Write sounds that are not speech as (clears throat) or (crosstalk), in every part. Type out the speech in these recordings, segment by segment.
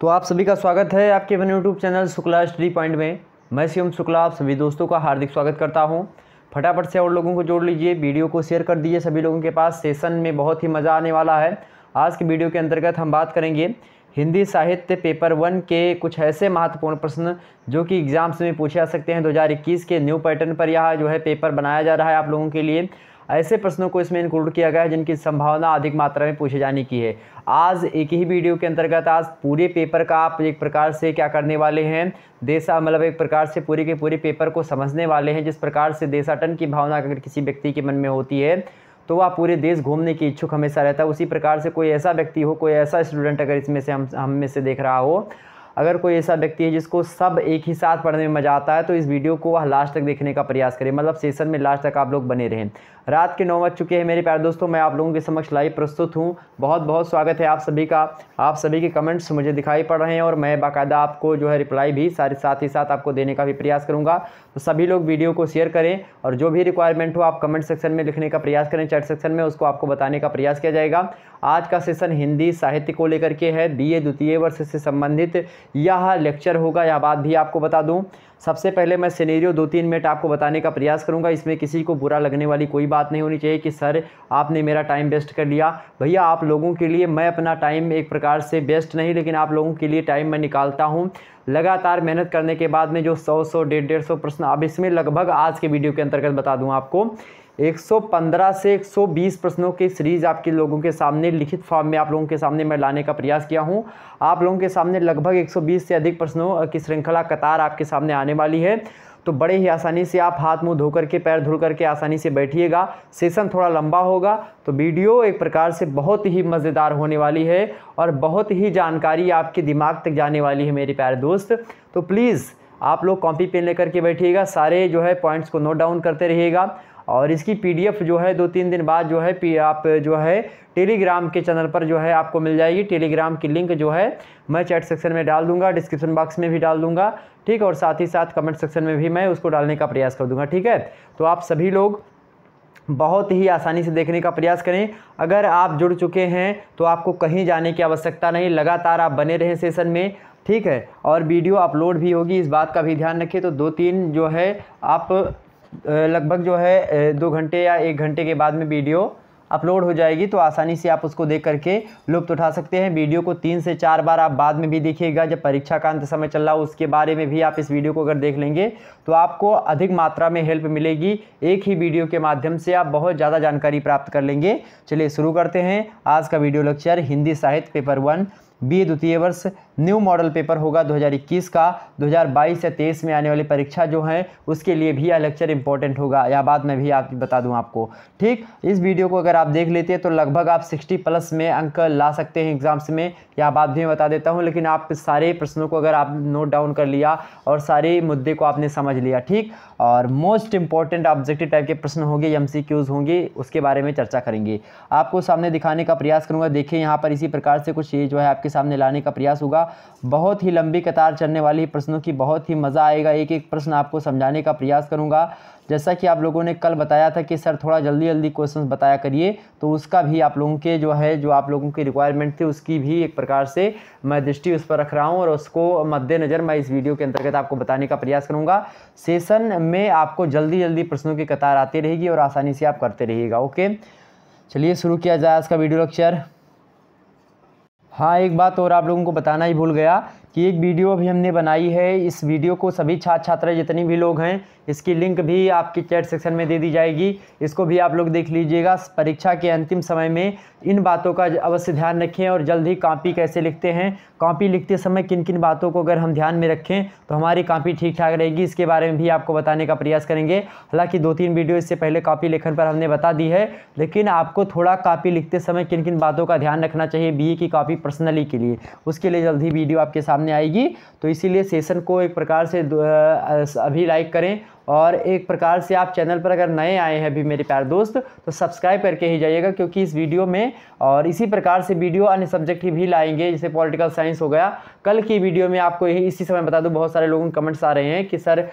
तो आप सभी का स्वागत है आपके अपने YouTube channel Shukla study point में मैं शिवम शुक्ला आप सभी दोस्तों का हार्दिक स्वागत करता हूं फटाफट से और लोगों को जोड़ लीजिए वीडियो को शेयर कर दीजिए सभी लोगों के पास सेशन में बहुत ही मज़ा आने वाला है आज के वीडियो के अंतर्गत हम बात करेंगे हिंदी साहित्य पेपर वन के कुछ ऐसे महत्वपूर्ण प्रश्न जो कि एग्ज़ाम्स में पूछे जा सकते हैं दो के न्यू पैटर्न पर यह जो है पेपर बनाया जा रहा है आप लोगों के लिए ऐसे प्रश्नों को इसमें इंक्लूड किया गया है जिनकी संभावना अधिक मात्रा में पूछे जाने की है आज एक ही वीडियो के अंतर्गत आज पूरे पेपर का आप एक प्रकार से क्या करने वाले हैं देशा मतलब एक प्रकार से पूरे के पूरे पेपर को समझने वाले हैं जिस प्रकार से देशाटन की भावना अगर किसी व्यक्ति के मन में होती है तो वह पूरे देश घूमने की इच्छुक हमेशा रहता है उसी प्रकार से कोई ऐसा व्यक्ति हो कोई ऐसा स्टूडेंट अगर इसमें से हम हम में से देख रहा हो अगर कोई ऐसा व्यक्ति है जिसको सब एक ही साथ पढ़ने में मज़ा आता है तो इस वीडियो को वह लास्ट तक देखने का प्रयास करें मतलब सेशन में लास्ट तक आप लोग बने रहें रात के नौ बज चुके हैं मेरे प्यारे दोस्तों मैं आप लोगों के समक्ष लाइव प्रस्तुत हूँ बहुत बहुत स्वागत है आप सभी का आप सभी के कमेंट्स मुझे दिखाई पड़ रहे हैं और मैं बाकायदा आपको जो है रिप्लाई भी सारे साथ ही साथ आपको देने का भी प्रयास करूँगा तो सभी लोग वीडियो को शेयर करें और जो भी रिक्वायरमेंट हो आप कमेंट सेक्शन में लिखने का प्रयास करें चैट सेक्शन में उसको आपको बताने का प्रयास किया जाएगा आज का सेशन हिंदी साहित्य को लेकर के है बी द्वितीय वर्ष से संबंधित यह लेक्चर होगा यह बात भी आपको बता दूँ सबसे पहले मैं सिनेरियो दो तीन मिनट आपको बताने का प्रयास करूंगा इसमें किसी को बुरा लगने वाली कोई बात नहीं होनी चाहिए कि सर आपने मेरा टाइम वेस्ट कर लिया भैया आप लोगों के लिए मैं अपना टाइम एक प्रकार से वेस्ट नहीं लेकिन आप लोगों के लिए टाइम मैं निकालता हूँ लगातार मेहनत करने के बाद में जो सौ सौ डेढ़ डेढ़ सौ प्रश्न अब इसमें लगभग आज के वीडियो के अंतर्गत बता दूँ आपको 115 से 120 प्रश्नों की सीरीज़ आपके लोगों के सामने लिखित फॉर्म में आप लोगों के सामने मैं लाने का प्रयास किया हूं आप लोगों के सामने लगभग 120 से अधिक प्रश्नों की श्रृंखला कतार आपके सामने आने वाली है तो बड़े ही आसानी से आप हाथ मुंह धोकर के पैर धुल करके आसानी से बैठिएगा सेशन थोड़ा लंबा होगा तो वीडियो एक प्रकार से बहुत ही मज़ेदार होने वाली है और बहुत ही जानकारी आपके दिमाग तक जाने वाली है मेरे प्यारे दोस्त तो प्लीज़ आप लोग कॉपी पेन लेकर के बैठिएगा सारे जो है पॉइंट्स को नोट डाउन करते रहिएगा और इसकी पीडीएफ जो है दो तीन दिन बाद जो है आप जो है टेलीग्राम के चैनल पर जो है आपको मिल जाएगी टेलीग्राम की लिंक जो है मैं चैट सेक्शन में डाल दूंगा डिस्क्रिप्शन बॉक्स में भी डाल दूंगा ठीक और साथ ही साथ कमेंट सेक्शन में भी मैं उसको डालने का प्रयास कर दूंगा ठीक है तो आप सभी लोग बहुत ही आसानी से देखने का प्रयास करें अगर आप जुड़ चुके हैं तो आपको कहीं जाने की आवश्यकता नहीं लगातार आप बने रहें सेशन में ठीक है और वीडियो अपलोड भी होगी इस बात का भी ध्यान रखें तो दो तीन जो है आप लगभग जो है दो घंटे या एक घंटे के बाद में वीडियो अपलोड हो जाएगी तो आसानी से आप उसको देख करके लुप्त उठा सकते हैं वीडियो को तीन से चार बार आप बाद में भी देखिएगा जब परीक्षा का अंत समय चल रहा हो उसके बारे में भी आप इस वीडियो को अगर देख लेंगे तो आपको अधिक मात्रा में हेल्प मिलेगी एक ही वीडियो के माध्यम से आप बहुत ज़्यादा जानकारी प्राप्त कर लेंगे चलिए शुरू करते हैं आज का वीडियो लेक्चर हिंदी साहित्य पेपर वन बी द्वितीय वर्ष न्यू मॉडल पेपर होगा 2021 का 2022 या 23 में आने वाली परीक्षा जो है उसके लिए भी यह लेक्चर इंपॉर्टेंट होगा या बाद में भी आप बता दूं आपको ठीक इस वीडियो को अगर आप देख लेते हैं तो लगभग आप 60 प्लस में अंक ला सकते हैं एग्ज़ाम्स में या बाद भी बता देता हूँ लेकिन आप सारे प्रश्नों को अगर आप नोट डाउन कर लिया और सारे मुद्दे को आपने समझ लिया ठीक और मोस्ट इंपॉर्टेंट ऑब्जेक्टिव टाइप के प्रश्न होंगे एम सी होंगे उसके बारे में चर्चा करेंगे आपको सामने दिखाने का प्रयास करूँगा देखिए यहाँ पर इसी प्रकार से कुछ ये जो है आपके सामने लाने का प्रयास होगा बहुत ही लंबी कतार चलने वाली प्रश्नों की बहुत ही मज़ा आएगा एक एक प्रश्न आपको समझाने का प्रयास करूँगा जैसा कि आप लोगों ने कल बताया था कि सर थोड़ा जल्दी जल्दी क्वेश्चन बताया करिए तो उसका भी आप लोगों के जो है जो आप लोगों की रिक्वायरमेंट थी उसकी भी एक प्रकार से मैं दृष्टि उस पर रख रहा हूँ और उसको मद्देनज़र मैं इस वीडियो के अंतर्गत आपको बताने का प्रयास करूँगा सेशन में आपको जल्दी जल्दी प्रश्नों की कतार आती रहेगी और आसानी से आप करते रहिएगा ओके चलिए शुरू किया जाए आज का वीडियो लेक्चर हाँ एक बात और आप लोगों को बताना ही भूल गया कि एक वीडियो भी हमने बनाई है इस वीडियो को सभी छात्र छात्रा जितने भी लोग हैं इसकी लिंक भी आपकी चैट सेक्शन में दे दी जाएगी इसको भी आप लोग देख लीजिएगा परीक्षा के अंतिम समय में इन बातों का अवश्य ध्यान रखें और जल्द ही कापी कैसे लिखते हैं कापी लिखते समय किन किन बातों को अगर हम ध्यान में रखें तो हमारी कापी ठीक ठाक रहेगी इसके बारे में भी आपको बताने का प्रयास करेंगे हालाँकि दो तीन वीडियो इससे पहले कापी लेखन पर हमने बता दी है लेकिन आपको थोड़ा कापी लिखते समय किन किन बातों का ध्यान रखना चाहिए बी की कापी पर्सनली के लिए उसके लिए जल्द ही वीडियो आपके सामने आएगी तो इसीलिए सेशन को एक प्रकार से अभी लाइक करें और एक प्रकार से आप चैनल पर अगर नए आए हैं अभी मेरे प्यार दोस्त तो सब्सक्राइब करके ही जाइएगा क्योंकि इस वीडियो में और इसी प्रकार से वीडियो अन्य सब्जेक्ट ही भी लाएंगे जैसे पॉलिटिकल साइंस हो गया कल की वीडियो में आपको यही इसी समय बता दूँ बहुत सारे लोगों कमेंट्स आ रहे हैं कि सर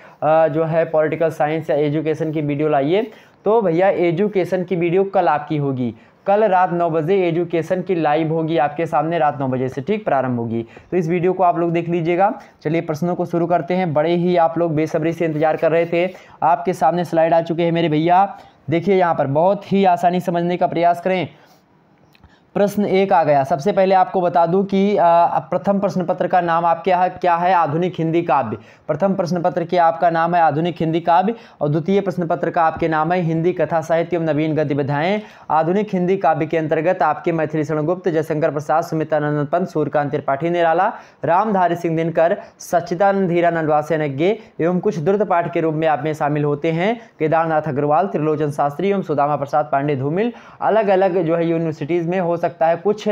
जो है पॉलिटिकल साइंस या एजुकेशन की वीडियो लाइए तो भैया एजुकेशन की वीडियो कल आपकी होगी कल रात नौ बजे एजुकेशन की लाइव होगी आपके सामने रात नौ बजे से ठीक प्रारंभ होगी तो इस वीडियो को आप लोग देख लीजिएगा चलिए प्रश्नों को शुरू करते हैं बड़े ही आप लोग बेसब्री से इंतजार कर रहे थे आपके सामने स्लाइड आ चुके हैं मेरे भैया देखिए यहाँ पर बहुत ही आसानी समझने का प्रयास करें प्रश्न एक आ गया सबसे पहले आपको बता दूं कि प्रथम प्रश्न पत्र का नाम आपके यहाँ क्या है आधुनिक हिंदी काव्य प्रथम प्रश्न पत्र के आपका नाम है आधुनिक हिंदी काव्य और द्वितीय प्रश्न पत्र का आपके नाम है हिंदी कथा साहित्य एवं नवीन गतिविधाएं आधुनिक हिंदी काव्य के अंतर्गत आपके मैथिली शरणगुप्त जयशंकर प्रसाद सुमितानंद पंत सूर्यकांत त्रिपाठी निराला रामधारी सिंह दिनकर सच्चिदानंद हीरानंद नज्ञे एवं कुछ द्रुत पाठ के रूप में आप में शामिल होते हैं केदारनाथ अग्रवाल त्रिलोचन शास्त्री एवं सुदामा प्रसाद पांडे धूमिल अलग अलग जो है यूनिवर्सिटीज़ में हो सकता है कुछ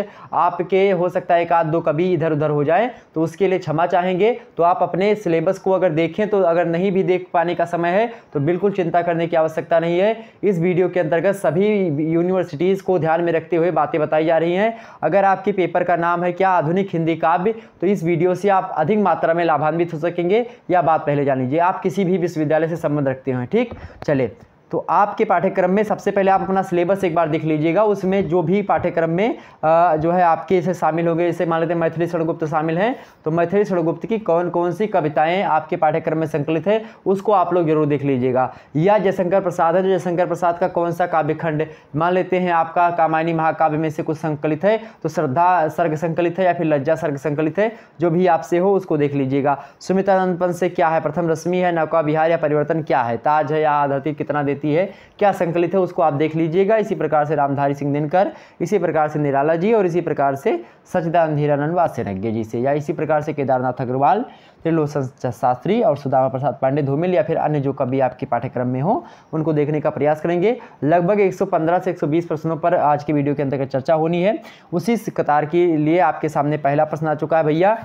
आपके हो सकता है एक आध दो कभी इधर उधर हो जाए तो उसके लिए क्षमा चाहेंगे तो आप अपने सिलेबस को अगर देखें तो अगर नहीं भी देख पाने का समय है तो बिल्कुल चिंता करने की आवश्यकता नहीं है इस वीडियो के अंतर्गत सभी यूनिवर्सिटीज़ को ध्यान में रखते हुए बातें बताई जा रही हैं अगर आपके पेपर का नाम है क्या आधुनिक हिंदी काव्य तो इस वीडियो से आप अधिक मात्रा में लाभान्वित हो सकेंगे या बात पहले जान लीजिए आप किसी भी विश्वविद्यालय से संबंध रखते हैं ठीक चले तो आपके पाठ्यक्रम में सबसे पहले आप अपना सिलेबस एक बार देख लीजिएगा उसमें जो भी पाठ्यक्रम में आ, जो है आपके इसे शामिल हो गए जैसे मान लेते हैं मैथिली षणगुप्त शामिल हैं तो मैथिली षणगुप्त की कौन कौन सी कविताएँ आपके पाठ्यक्रम में संकलित है उसको आप लोग जरूर देख लीजिएगा या जयशंकर प्रसाद है तो जयशंकर प्रसाद का कौन सा काव्यखंड मान लेते हैं आपका कामायनी महाकाव्य में से कुछ संकलित है तो श्रद्धा सर्ग संकलित है या फिर लज्जा सर्ग संकलित है जो भी आपसे हो उसको देख लीजिएगा सुमितानंदपन से क्या है प्रथम रश्मि है नौका विहार या परिवर्तन क्या है ताज है या आधाती कितना देते देती है क्या संकलित है उसको आप देख लीजिएगा इसी प्रकार से रामधारी सिंह दिनकर इसी प्रकार से निराला जी और इसी प्रकार से सचिदानंद हीरानंद वास्यनज्ञ जी से या इसी प्रकार से केदारनाथ अग्रवाल त्रिलोचन शास्त्री और सुदामा प्रसाद पांडे धूमिल या फिर अन्य जो कभी आपके पाठ्यक्रम में हो उनको देखने का प्रयास करेंगे लगभग 115 से 120 प्रश्नों पर आज के वीडियो के अंतर्गत चर्चा होनी है उसी कतार के लिए आपके सामने पहला प्रश्न आ चुका है भैया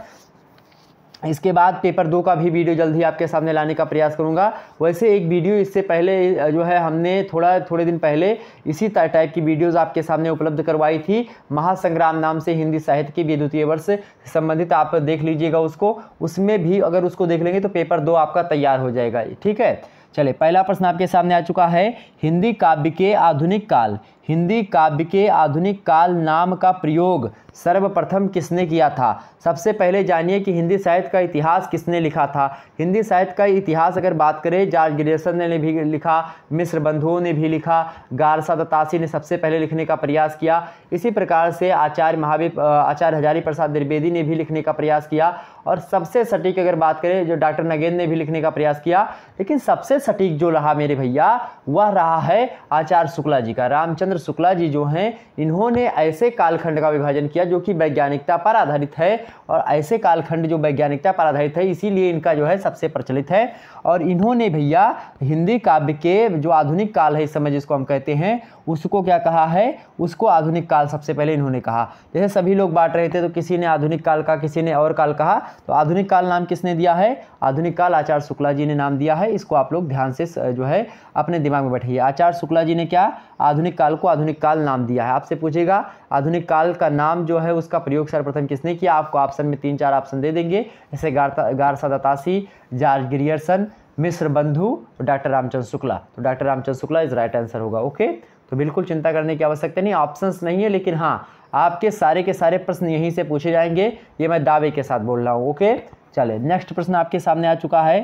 इसके बाद पेपर दो का भी वीडियो जल्द ही आपके सामने लाने का प्रयास करूंगा वैसे एक वीडियो इससे पहले जो है हमने थोड़ा थोड़े दिन पहले इसी टाइप की वीडियोस आपके सामने उपलब्ध करवाई थी महासंग्राम नाम से हिंदी साहित्य के विद्युतीय वर्ष से संबंधित आप देख लीजिएगा उसको उसमें भी अगर उसको देख लेंगे तो पेपर दो आपका तैयार हो जाएगा ठीक है चले पहला प्रश्न आपके सामने आ चुका है हिंदी काव्य के आधुनिक काल हिंदी काव्य के आधुनिक काल नाम का प्रयोग सर्वप्रथम किसने किया था सबसे पहले जानिए कि हिंदी साहित्य का इतिहास किसने लिखा था हिंदी साहित्य का इतिहास अगर बात करें जॉर्ज ग्रेसन ने भी लिखा मिस्र बंधुओं ने भी लिखा गारसा दत्तासी ने सबसे पहले लिखने का प्रयास किया इसी प्रकार से आचार्य महावीर आचार्य हजारी प्रसाद द्विवेदी ने भी लिखने का प्रयास किया और सबसे सटीक अगर बात करें जो डॉक्टर नगेंद्र ने भी लिखने का प्रयास किया लेकिन सबसे सटीक जो रहा मेरे भैया वह रहा है आचार्य शुक्ला जी का रामचंद्र चंद्र शुक्ला जी जो हैं इन्होंने ऐसे कालखंड का विभाजन किया जो कि वैज्ञानिकता पर आधारित है और ऐसे कालखंड जो वैज्ञानिकता पर आधारित है इसीलिए इनका जो है सबसे प्रचलित है और इन्होंने भैया हिंदी काव्य के जो आधुनिक काल है इस समय जिसको हम कहते हैं उसको क्या कहा है उसको आधुनिक काल सबसे पहले इन्होंने कहा जैसे सभी लोग बांट रहे थे तो किसी ने आधुनिक काल का किसी ने और काल कहा तो आधुनिक काल नाम किसने दिया है आधुनिक काल आचार्य शुक्ला जी ने नाम दिया है इसको आप लोग ध्यान से जो है अपने दिमाग में बैठिए आचार्य शुक्ला जी ने क्या आधुनिक काल को आधुनिक काल नाम दिया है आपसे पूछेगा आधुनिक काल का नाम जो है उसका प्रयोग सर्वप्रथम किसने किया आपको ऑप्शन में तीन चार ऑप्शन दे देंगे जैसे गारसा दतासी जॉर्ज ग्रियर्सन मिश्र बंधु और डॉक्टर रामचंद्र शुक्ला तो doctor Ramchandra Shukla is right answer होगा ओके तो बिल्कुल चिंता करने की आवश्यकता नहीं ऑप्शंस नहीं है लेकिन हाँ आपके सारे के सारे प्रश्न यहीं से पूछे जाएंगे ये मैं दावे के साथ बोल रहा हूँ ओके चले नेक्स्ट प्रश्न आपके सामने आ चुका है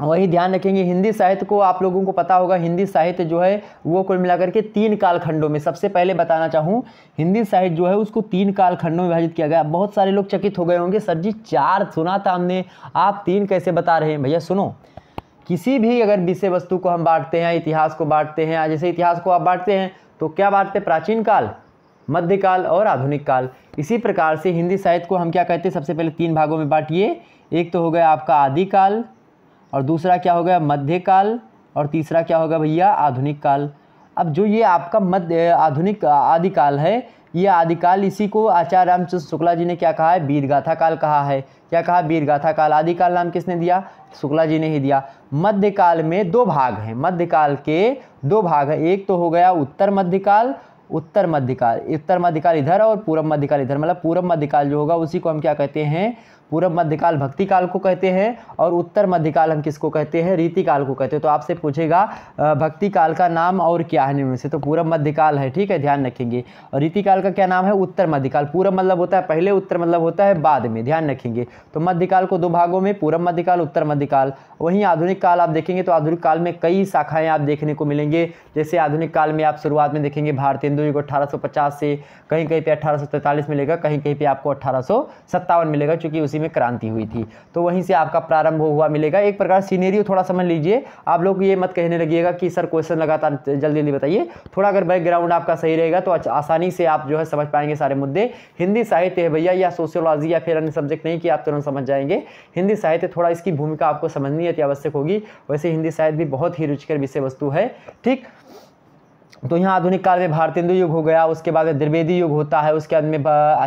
वही ध्यान रखेंगे हिंदी साहित्य को आप लोगों को पता होगा हिंदी साहित्य जो है वो कुल मिलाकर के तीन कालखंडों में सबसे पहले बताना चाहूँ हिंदी साहित्य जो है उसको तीन कालखंडों में विभाजित किया गया बहुत सारे लोग चकित हो गए होंगे सर जी चार सुना था हमने आप तीन कैसे बता रहे हैं भैया सुनो किसी भी अगर विषय वस्तु को हम बांटते हैं इतिहास को बांटते हैं जैसे इतिहास को आप बांटते हैं तो क्या बांटते प्राचीन काल मध्यकाल और आधुनिक काल इसी प्रकार से हिंदी साहित्य को हम क्या कहते हैं सबसे पहले तीन भागों में बांटिए एक तो हो गया आपका आदिकाल और दूसरा क्या हो गया मध्यकाल और तीसरा क्या होगा भैया आधुनिक काल अब जो ये आपका मध्य आधुनिक आदिकाल है ये आदिकाल इसी को आचार्य रामचंद्र शुक्ला जी ने क्या कहा है वीरगाथा काल कहा है क्या कहा वीरगाथा काल आदिकाल नाम किसने दिया शुक्ला जी ने ही दिया मध्यकाल में दो भाग हैं मध्यकाल के दो भाग हैं एक तो हो गया उत्तर मध्यकाल उत्तर मध्यकाल उत्तर मध्यकाल इधर और पूर्व मध्यकाल इधर मतलब पूर्व मध्यकाल जो होगा उसी को हम क्या कहते हैं पूर्व मध्यकाल भक्ति काल को कहते हैं और उत्तर मध्यकाल हम किसको कहते हैं रीति काल को कहते हैं तो आपसे पूछेगा भक्ति काल का नाम और क्या है निम्न से तो पूर्व मध्यकाल है ठीक है ध्यान रखेंगे और रीति काल का क्या नाम है उत्तर मध्यकाल पूर्व मतलब होता है पहले उत्तर मतलब होता है बाद में ध्यान रखेंगे तो मध्यकाल को दो भागों में पूर्व मध्यकाल उत्तर मध्यकाल वहीं आधुनिक काल आप देखेंगे तो आधुनिक काल में कई शाखाएँ आप देखने को मिलेंगे जैसे आधुनिक काल में आप शुरुआत में देखेंगे भारतीय हिंदू को अठारह से कहीं कहीं पे 1843 मिलेगा कहीं कहीं पर आपको अठारह मिलेगा चूँकि उसी में क्रांति हुई थी तो वहीं से आपका प्रारंभ हुआ मिलेगा एक प्रकार सीनेरियो थोड़ा समझ लीजिए आप लोग ये मत कहने लगिएगा कि सर क्वेश्चन लगातार जल्दी जल्दी बताइए थोड़ा अगर बैकग्राउंड आपका सही रहेगा तो आसानी से आप जो है समझ पाएंगे सारे मुद्दे हिंदी साहित्य है भैया या सोशियोलॉजी या फिर अन्य सब्जेक्ट नहीं कि आप तुरंत समझ जाएंगे हिंदी साहित्य थोड़ा इसकी भूमिका आपको समझनी अति आवश्यक होगी वैसे हिंदी साहित्य भी बहुत ही रुचिकर विषय वस्तु है ठीक तो यहाँ आधुनिक काल में भारतेंदु युग हो गया उसके बाद में द्विवेदी युग होता है उसके बाद में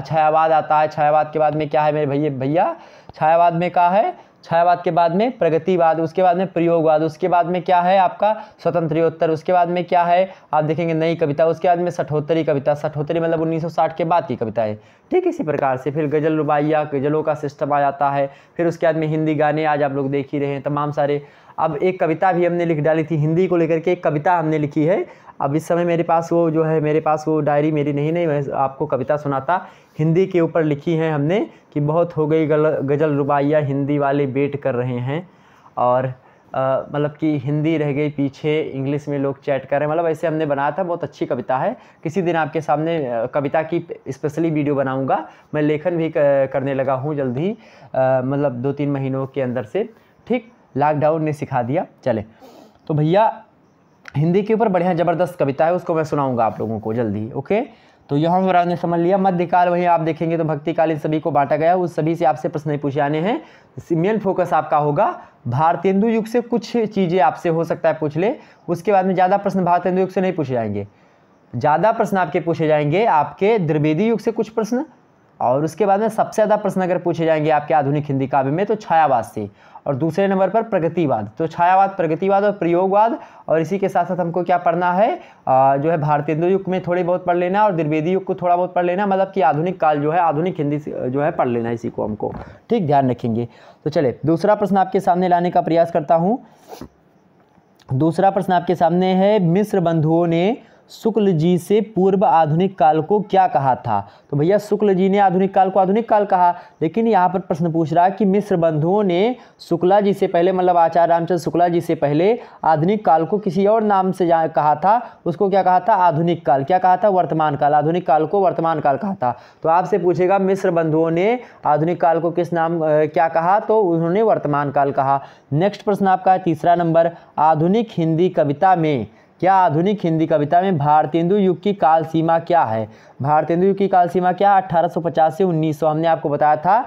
छायावाद आता है छायावाद के बाद में क्या है मेरे भैया भैया छायावाद में क्या है छायावाद के बाद में प्रगतिवाद उसके बाद में प्रयोगवाद उसके बाद में क्या है आपका स्वतंत्रोत्तर उसके बाद में क्या है आप देखेंगे नई कविता उसके बाद में सठोत्तरी कविता सठोत्तरी मतलब 1960 के बाद की कविता है ठीक इसी प्रकार से फिर गज़ल रुबाइया गज़लों का सिस्टम आ जाता है फिर उसके बाद में हिंदी गाने आज आप लोग देख ही रहे हैं तमाम सारे अब एक कविता भी हमने लिख डाली थी हिंदी को लेकर के एक कविता हमने लिखी है अब इस समय मेरे पास वो जो है मेरे पास वो डायरी मेरी नहीं नहीं मैं आपको कविता सुनाता हिंदी के ऊपर लिखी है हमने कि बहुत हो गई गल गज़ल रुबाइया हिंदी वाले वेट कर रहे हैं और मतलब कि हिंदी रह गई पीछे इंग्लिश में लोग चैट कर रहे हैं मतलब ऐसे हमने बनाया था बहुत अच्छी कविता है किसी दिन आपके सामने कविता की स्पेशली वीडियो बनाऊंगा मैं लेखन भी करने लगा हूँ ही मतलब दो तीन महीनों के अंदर से ठीक लॉकडाउन ने सिखा दिया चले तो भैया हिंदी के ऊपर बढ़िया ज़बरदस्त कविता है उसको मैं सुनाऊंगा आप लोगों को जल्दी ओके तो यहाँ पर आपने समझ लिया मध्यकाल वहीं आप देखेंगे तो भक्तिकाल इन सभी को बांटा गया उस सभी से आपसे प्रश्न पूछे आने हैं मेन फोकस आपका होगा भारतेंदु युग से कुछ चीज़ें आपसे हो सकता है पूछ ले उसके बाद में ज़्यादा प्रश्न भारतेंदु युग से नहीं पूछे जाएंगे ज़्यादा प्रश्न आपके पूछे जाएंगे आपके द्रिवेदी युग से कुछ प्रश्न और उसके बाद में सबसे ज़्यादा प्रश्न अगर पूछे जाएंगे आपके आधुनिक हिंदी काव्य में तो छायावाद से और दूसरे नंबर पर प्रगतिवाद तो छायावाद प्रगतिवाद और प्रयोगवाद और इसी के साथ साथ हमको क्या पढ़ना है आ, जो है भारतीय युग में थोड़े बहुत पढ़ लेना और द्विवेदी युग को थोड़ा बहुत पढ़ लेना मतलब कि आधुनिक काल जो है आधुनिक हिंदी जो है पढ़ लेना इसी को हमको ठीक ध्यान रखेंगे तो चले दूसरा प्रश्न आपके सामने लाने का प्रयास करता हूँ दूसरा प्रश्न आपके सामने है मिस्र बंधुओं ने शुक्ल जी से पूर्व आधुनिक काल को क्या कहा था तो भैया शुक्ल जी ने आधुनिक काल को आधुनिक काल कहा लेकिन यहाँ पर प्रश्न पूछ रहा है कि मिश्र बंधुओं ने शुक्ला जी से पहले मतलब आचार्य रामचंद्र शुक्ला जी से पहले आधुनिक काल को किसी और नाम से कहा था उसको क्या कहा था आधुनिक काल क्या कहा था वर्तमान काल आधुनिक काल को वर्तमान काल कहा था तो आपसे पूछेगा मिश्र बंधुओं ने आधुनिक काल को किस नाम क्या कहा तो उन्होंने वर्तमान काल कहा नेक्स्ट प्रश्न आपका है तीसरा नंबर आधुनिक हिंदी कविता में क्या आधुनिक हिंदी कविता में भारतेंदु युग की काल सीमा क्या है भारतेंदु युग की काल सीमा क्या है पचास से उन्नीस हमने आपको बताया था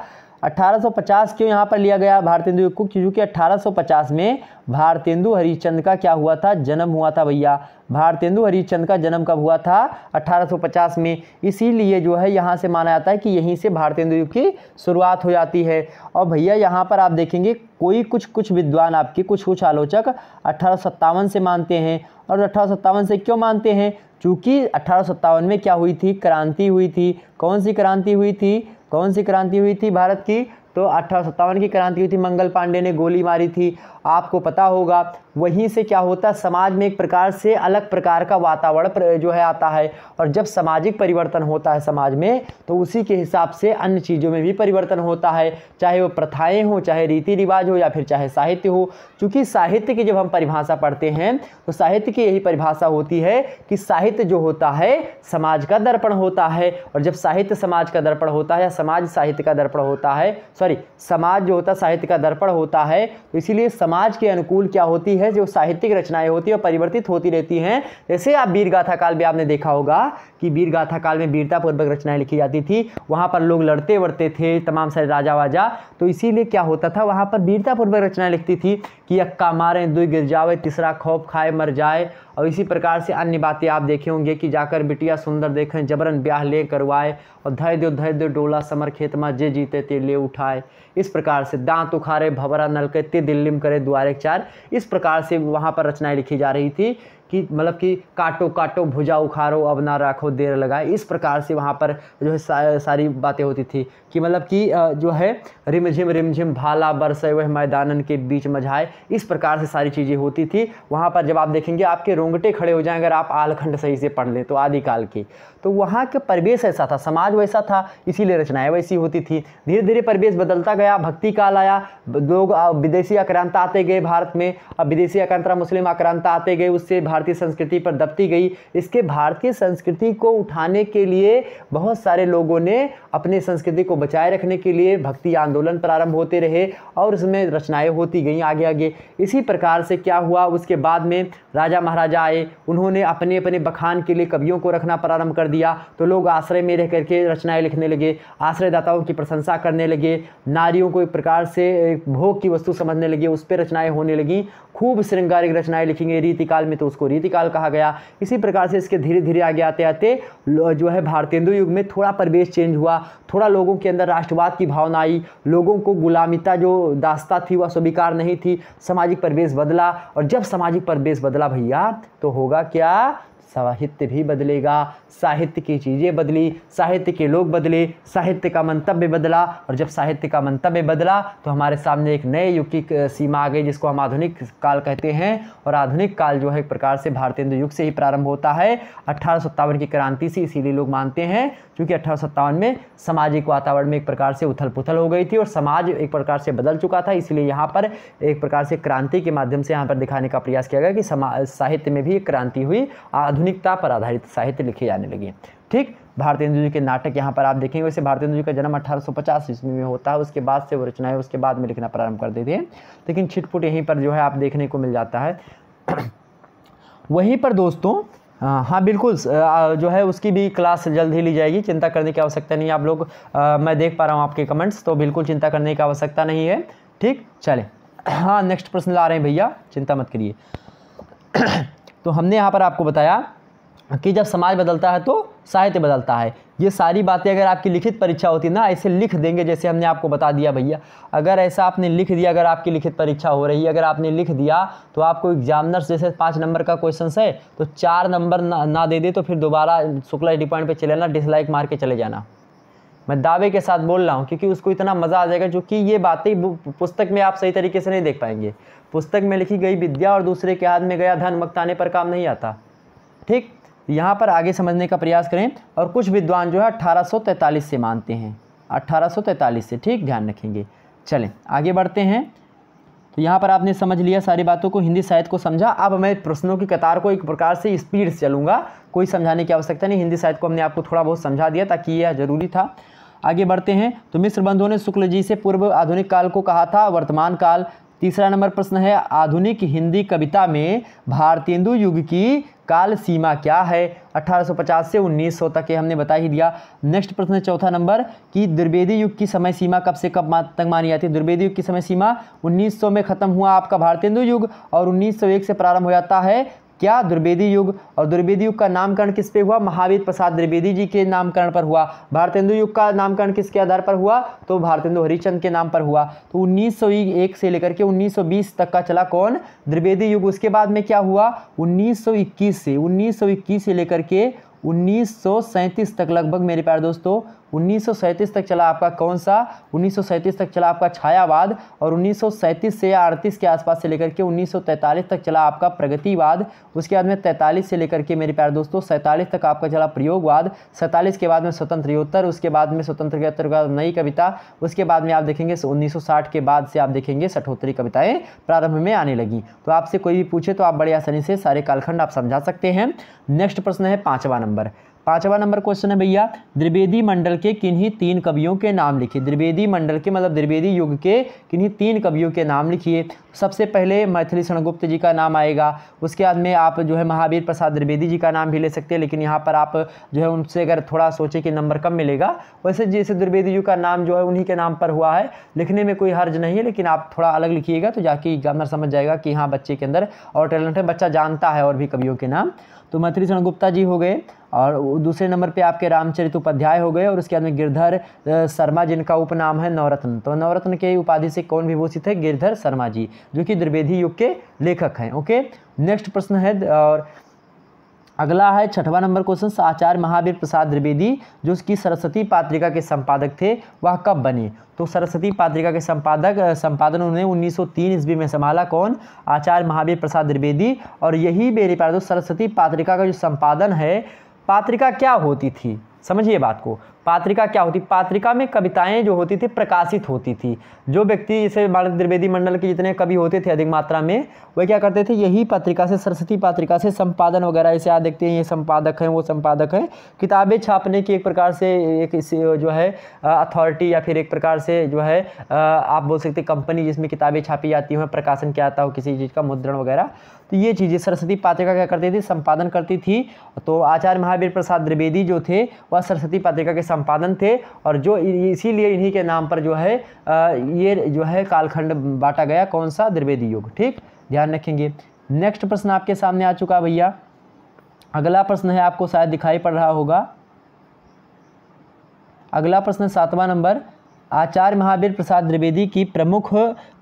1850 क्यों यहाँ पर लिया गया भारतेंदु को क्योंकि 1850 में भारतेंदु हरिचंद का क्या हुआ था जन्म हुआ था भैया भारतेंदु हरिचंद का जन्म कब हुआ था 1850 में इसीलिए जो है यहाँ से माना जाता है कि यहीं से भारतेंदु युग की शुरुआत हो जाती है और भैया यहाँ पर आप देखेंगे कोई कुछ कुछ विद्वान आपके कुछ कुछ आलोचक अठारह से मानते हैं और अठारह से क्यों मानते हैं चूँकि अठारह में क्या हुई थी क्रांति हुई थी कौन सी क्रांति हुई थी कौन सी क्रांति हुई थी भारत की तो अठारह की क्रांति हुई थी मंगल पांडे ने गोली मारी थी आपको पता होगा वहीं से क्या होता है समाज में एक प्रकार से अलग प्रकार का वातावरण जो है आता है और जब सामाजिक परिवर्तन होता है समाज में तो उसी के हिसाब से अन्य चीज़ों में भी परिवर्तन होता है चाहे वो प्रथाएँ हों चाहे रीति रिवाज हो या फिर चाहे साहित्य हो चूँकि साहित्य की जब हम परिभाषा पढ़ते हैं तो साहित्य की यही परिभाषा होती है कि साहित्य जो होता है समाज का दर्पण होता है और जब साहित्य समाज का दर्पण होता है या समाज साहित्य का दर्पण होता है सॉरी समाज जो होता है साहित्य का दर्पण होता है तो इसीलिए समाज के अनुकूल क्या होती है जो साहित्यिक रचनाएं होती है परिवर्तित होती रहती हैं जैसे आप वीर गाथा काल में आपने देखा होगा कि वीर गाथा काल में वीरतापूर्वक रचनाएं लिखी जाती थी वहाँ पर लोग लड़ते वड़ते थे तमाम सारे राजा वाजा तो इसीलिए क्या होता था वहाँ पर वीरतापूर्वक रचनाएँ लिखती थी कि अक्का मारें दुई गिर जावे तीसरा खौफ खाए मर जाए और इसी प्रकार से अन्य बातें आप देखे होंगे कि जाकर बिटिया सुंदर देखें जबरन ब्याह ले करवाए और धैर्य दो डोला समर खेत में जे जीते ते ले उठाए इस प्रकार से दांत उखारे भवरा नलके ते दिल्लीम करे द्वारे चार इस प्रकार से वहाँ पर रचनाएँ लिखी जा रही थी कि मतलब कि काटो काटो भुजा उखाड़ो अब ना राखो देर लगाए इस प्रकार से वहाँ पर जो है सा, सारी बातें होती थी कि मतलब कि जो है रिमझिम रिमझिम भाला बरसे वह मैदानन के बीच मझाए इस प्रकार से सारी चीज़ें होती थी वहाँ पर जब आप देखेंगे आपके रोंगटे खड़े हो जाएँ अगर आप आलखंड सही से पढ़ लें तो आदिकाल की तो वहाँ का परिवेश ऐसा था समाज वैसा था इसीलिए रचनाएँ वैसी होती थी धीरे धीरे परिवेश बदलता गया भक्ति काल आया लोग विदेशी आक्रांता आते गए भारत में अब विदेशी आक्रांता मुस्लिम आक्रांता आते गए उससे भारतीय संस्कृति पर दबती गई इसके भारतीय संस्कृति को उठाने के लिए बहुत सारे लोगों ने अपने संस्कृति को बचाए रखने के लिए भक्ति आंदोलन प्रारंभ होते रहे और उसमें रचनाएँ होती गई आगे आगे इसी प्रकार से क्या हुआ उसके बाद में राजा महाराजा आए उन्होंने अपने अपने बखान के लिए कवियों को रखना प्रारंभ कर दिया तो लोग आश्रय में रह करके रचनाएं लिखने लगे आश्रयदाताओं की प्रशंसा करने लगे नारियों को एक प्रकार से भोग की वस्तु समझने लगे उस पर रचनाएँ होने लगी खूब श्रृंगारिक रचनाएं लिखेंगे रीतिकाल में तो उसको रीतिकाल कहा गया इसी प्रकार से इसके धीरे धीरे आगे आते आते जो है भारतेंदु युग में थोड़ा परिवेश चेंज हुआ थोड़ा लोगों के अंदर राष्ट्रवाद की भावना आई लोगों को गुलामिता जो दास्ता थी वह स्वीकार नहीं थी सामाजिक परिवेश बदला और जब सामाजिक परिवेश बदला भैया तो होगा क्या साहित्य भी बदलेगा साहित्य की चीज़ें बदली साहित्य के लोग बदले साहित्य का मंतव्य बदला और जब साहित्य का मंतव्य बदला तो हमारे सामने एक नए युग की सीमा आ गई जिसको हम आधुनिक काल कहते हैं और आधुनिक काल जो है एक प्रकार से भारतीय युग से ही प्रारंभ होता है अठारह की क्रांति से इसीलिए लोग मानते हैं क्योंकि अठारह में सामाजिक वातावरण में एक प्रकार से उथल पुथल हो गई थी और समाज एक प्रकार से बदल चुका था इसलिए यहाँ पर एक प्रकार से क्रांति के माध्यम से यहाँ पर दिखाने का प्रयास किया गया कि साहित्य में भी क्रांति हुई आधुनिक आधुनिकता पर आधारित साहित्य लिखे जाने लगे ठीक भारतेंदु जी के नाटक यहाँ पर आप देखेंगे वैसे भारतेंदु जी का जन्म 1850 ईस्वी में होता है उसके बाद से वो है उसके बाद में लिखना प्रारंभ कर देते हैं लेकिन छिटपुट यहीं पर जो है आप देखने को मिल जाता है (clears throat) वहीं पर दोस्तों हाँ बिल्कुल जो है उसकी भी क्लास जल्द ही ली जाएगी चिंता करने की आवश्यकता नहीं आप लोग मैं देख पा रहा हूँ आपके कमेंट्स तो बिल्कुल चिंता करने की आवश्यकता नहीं है ठीक चले (clears throat) हाँ नेक्स्ट प्रश्न ला रहे हैं भैया चिंता मत करिए (clears throat) तो हमने यहाँ पर आपको बताया कि जब समाज बदलता है तो साहित्य बदलता है ये सारी बातें अगर आपकी लिखित परीक्षा होती ना ऐसे लिख देंगे जैसे हमने आपको बता दिया भैया अगर ऐसा आपने लिख दिया अगर आपकी लिखित परीक्षा हो रही है अगर आपने लिख दिया तो आपको एग्जामिनर्स जैसे पाँच नंबर का क्वेश्चन है तो चार नंबर ना, ना दे दे तो फिर दोबारा शुक्ला डिपॉइंट पर चले जाना डिसलाइक मार के चले जाना मैं दावे के साथ बोल रहा हूँ क्योंकि उसको इतना मज़ा आ जाएगा क्योंकि ये बातें पुस्तक में आप सही तरीके से नहीं देख पाएंगे पुस्तक में लिखी गई विद्या और दूसरे के हाथ में गया धन वक्त आने पर काम नहीं आता ठीक यहाँ पर आगे समझने का प्रयास करें और कुछ विद्वान जो है अट्ठारह से मानते हैं अट्ठारह से ठीक ध्यान रखेंगे चलें आगे बढ़ते हैं तो यहाँ पर आपने समझ लिया सारी बातों को हिंदी साहित्य को समझा अब मैं प्रश्नों की कतार को एक प्रकार से स्पीड से चलूँगा कोई समझाने की आवश्यकता नहीं हिंदी साहित्य को हमने आपको थोड़ा बहुत समझा दिया ताकि यह जरूरी था आगे बढ़ते हैं तो मिस्र बंधुओं ने शुक्ल जी से पूर्व आधुनिक काल को कहा था वर्तमान काल तीसरा नंबर प्रश्न है आधुनिक हिंदी कविता में भारतेंदु युग की काल सीमा क्या है 1850 से 1900 तक ये हमने बता ही दिया नेक्स्ट प्रश्न है चौथा नंबर कि द्विवेदी युग की समय सीमा कब से कब तक मानी जाती है द्विवेदी युग की समय सीमा 1900 में ख़त्म हुआ आपका भारतेंदु युग और 1901 से प्रारंभ हो जाता है क्या द्विवेदी युग और द्विवेदी युग का नामकरण किस पे हुआ महावीर प्रसाद द्विवेदी जी के नामकरण पर हुआ भारतेंदु युग का नामकरण किसके आधार पर हुआ तो भारतेंदु हरिचंद के नाम पर हुआ तो 1901 से लेकर के 1920 तक का चला कौन द्विवेदी युग उसके बाद में क्या हुआ 1921 से 1921 से लेकर के 1937 तक लगभग मेरे प्यार दोस्तों उन्नीस तक चला आपका कौन सा उन्नीस तक चला आपका छायावाद और उन्नीस से अड़तीस के आसपास से लेकर के उन्नीस तक चला आपका प्रगतिवाद उसके बाद में तैंतालीस से लेकर के मेरे प्यारे दोस्तों सैंतालीस तक आपका चला प्रयोगवाद सैंतालीस के बाद में स्वतंत्र उसके बाद में स्वतंत्र बाद नई कविता उसके बाद में आप देखेंगे उन्नीस के बाद से आप देखेंगे सठोत्तरी कविताएँ प्रारंभ में आने लगी तो आपसे कोई भी पूछे तो आप बड़े आसानी से सारे कालखंड आप समझा सकते हैं नेक्स्ट प्रश्न है पाँचवा नंबर पांचवा नंबर क्वेश्चन है भैया द्विवेदी मंडल के किन्हीं तीन कवियों के नाम लिखिए द्विवेदी मंडल के मतलब द्विवेदी युग के किन्हीं तीन कवियों के नाम लिखिए सबसे पहले मैथिली शरणगुप्त जी का नाम आएगा उसके बाद में आप जो है महावीर प्रसाद द्विवेदी जी का नाम भी ले सकते हैं लेकिन यहाँ पर आप जो है उनसे अगर थोड़ा सोचें कि नंबर कम मिलेगा वैसे जैसे द्विवेदी जी का नाम जो है उन्हीं के नाम पर हुआ है लिखने में कोई हर्ज नहीं है लेकिन आप थोड़ा अलग लिखिएगा तो जाके एग्जामर समझ जाएगा कि हाँ बच्चे के अंदर और टैलेंट है बच्चा जानता है और भी कवियों के नाम तो मैथिली शरण गुप्ता जी हो गए और दूसरे नंबर पे आपके रामचरित उपाध्याय हो गए और उसके बाद में गिरधर शर्मा जिनका उपनाम है नवरत्न तो नवरत्न के उपाधि से कौन विभूषित है गिरधर शर्मा जी जो कि द्विवेदी युग के लेखक हैं ओके नेक्स्ट प्रश्न है और अगला है छठवां नंबर क्वेश्चन आचार्य महावीर प्रसाद द्विवेदी जो कि सरस्वती पात्रिका के संपादक थे वह कब बने तो सरस्वती पात्रिका के संपादक संपादन उन्होंने 1903 ईस्वी में संभाला कौन आचार्य महावीर प्रसाद द्विवेदी और यही मेरे पास सरस्वती पात्रिका का जो संपादन है पात्रिका क्या होती थी समझिए बात को पात्रिका क्या होती पात्रिका में कविताएं जो होती थी प्रकाशित होती थी जो व्यक्ति इसे भारत द्विवेदी मंडल के जितने कवि होते थे अधिक मात्रा में वह क्या करते थे यही पत्रिका से सरस्वती पत्रिका से संपादन वगैरह इसे आप देखते हैं ये संपादक हैं वो संपादक हैं किताबें छापने की एक प्रकार से एक जो है अथॉरिटी या फिर एक प्रकार से जो है आप बोल सकते कंपनी जिसमें किताबें छापी जाती हैं प्रकाशन क्या आता हो किसी चीज़ का मुद्रण वगैरह तो ये चीज़ें सरस्वती पात्रिका क्या करती थी संपादन करती थी तो आचार्य महावीर प्रसाद द्विवेदी जो थे वह सरस्वती पात्रिका के संपादन थे और जो इसीलिए इन्हीं के नाम पर जो है ये जो है कालखंड बांटा गया कौन सा द्विवेदी युग ठीक ध्यान रखेंगे नेक्स्ट प्रश्न आपके सामने आ चुका भैया अगला प्रश्न है आपको शायद दिखाई पड़ रहा होगा अगला प्रश्न सातवां नंबर आचार्य महावीर प्रसाद द्विवेदी की प्रमुख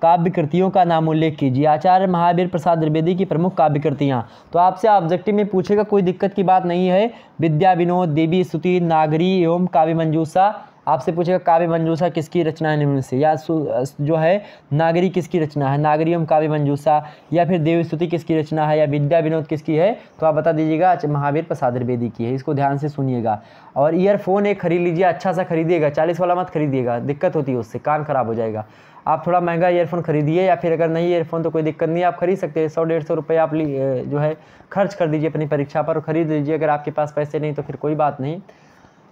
काव्य कृतियों का नाम उल्लेख कीजिए आचार्य महावीर प्रसाद द्विवेदी की प्रमुख काव्य कृतियाँ तो आपसे ऑब्जेक्टिव में पूछेगा कोई दिक्कत की बात नहीं है विद्या विनोद देवी स्तुति नागरी एवं काव्य मंजूषा आपसे पूछेगा काव्य मंजूसा किसकी रचना है निम्न से या जो है नागरी किसकी रचना है नागरी एवं काव्य मंजूसा या फिर देवस्तुति किसकी रचना है या विद्या विनोद किसकी है तो आप बता दीजिएगा महावीर प्रसाद द्विवेदी की है इसको ध्यान से सुनिएगा और ईयरफोन एक खरीद लीजिए अच्छा सा खरीदिएगा चालीस वाला मत खरीदिएगा दिक्कत होती है उससे कान ख़राब हो जाएगा आप थोड़ा महंगा ईयरफोन खरीदिए या फिर अगर नहीं ईयरफोन तो कोई दिक्कत नहीं आप खरीद सकते हैं सौ डेढ़ सौ रुपये आप जो है खर्च कर दीजिए अपनी परीक्षा पर खरीद लीजिए अगर आपके पास पैसे नहीं तो फिर कोई बात नहीं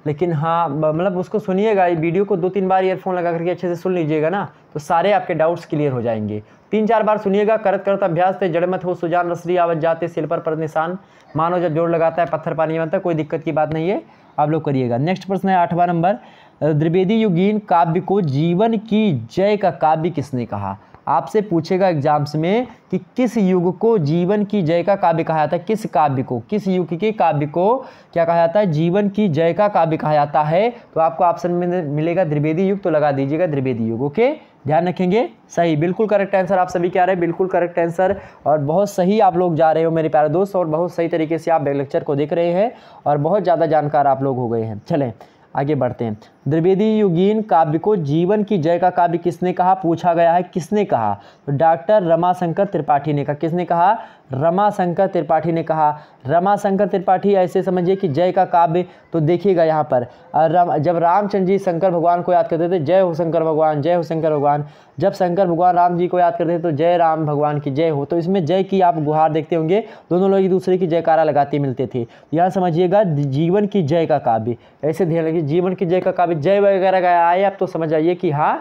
लेकिन हाँ मतलब उसको सुनिएगा वीडियो को दो तीन बार ईयरफोन लगा करके अच्छे से सुन लीजिएगा ना तो सारे आपके डाउट्स क्लियर हो जाएंगे तीन चार बार सुनिएगा करत करत अभ्यास थे जड़मत हो सुजान रसरी आवत जाते सिल पर, निशान मानो जब जोड़ लगाता है पत्थर पानी बनता है कोई दिक्कत की बात नहीं है आप लोग करिएगा नेक्स्ट प्रश्न है आठवां नंबर द्विवेदी युगीन काव्य को जीवन की जय का काव्य किसने कहा आपसे पूछेगा एग्जाम्स में कि किस युग को जीवन की जय का काव्य कहा जाता है किस काव्य को किस युग के काव्य को क्या कहा जाता है जीवन की जय का काव्य कहा जाता है तो आपको ऑप्शन में मिलेगा द्विवेदी युग तो लगा दीजिएगा द्विवेदी युग ओके ध्यान रखेंगे सही बिल्कुल करेक्ट आंसर आप सभी क्या रहे बिल्कुल करेक्ट आंसर और बहुत सही आप लोग जा रहे हो मेरे प्यारे दोस्त और बहुत सही तरीके से आप लेक्चर को देख रहे हैं और बहुत ज़्यादा जानकार आप लोग हो गए हैं चलें आगे बढ़ते हैं द्रिवेदी युगीन काव्य को जीवन की जय का काव्य किसने कहा पूछा गया है किसने कहा तो डॉक्टर रमाशंकर त्रिपाठी ने कहा किसने कहा रमाशंकर त्रिपाठी ने कहा रमाशंकर त्रिपाठी ऐसे समझिए कि जय का काव्य तो देखिएगा यहाँ पर रम जब रामचंद्र जी शंकर भगवान को याद करते थे जय हो शंकर भगवान जय हो शंकर भगवान जब शंकर भगवान राम जी को याद करते थे तो जय राम भगवान की जय हो तो इसमें जय की आप गुहार देखते होंगे दोनों लोग एक दूसरे की जयकारा लगाते मिलते थे यहाँ समझिएगा जीवन की जय का काव्य ऐसे ध्यान रखिए जीवन की जय का काव्य जय वगैरह आए आप तो समझ आइए कि हाँ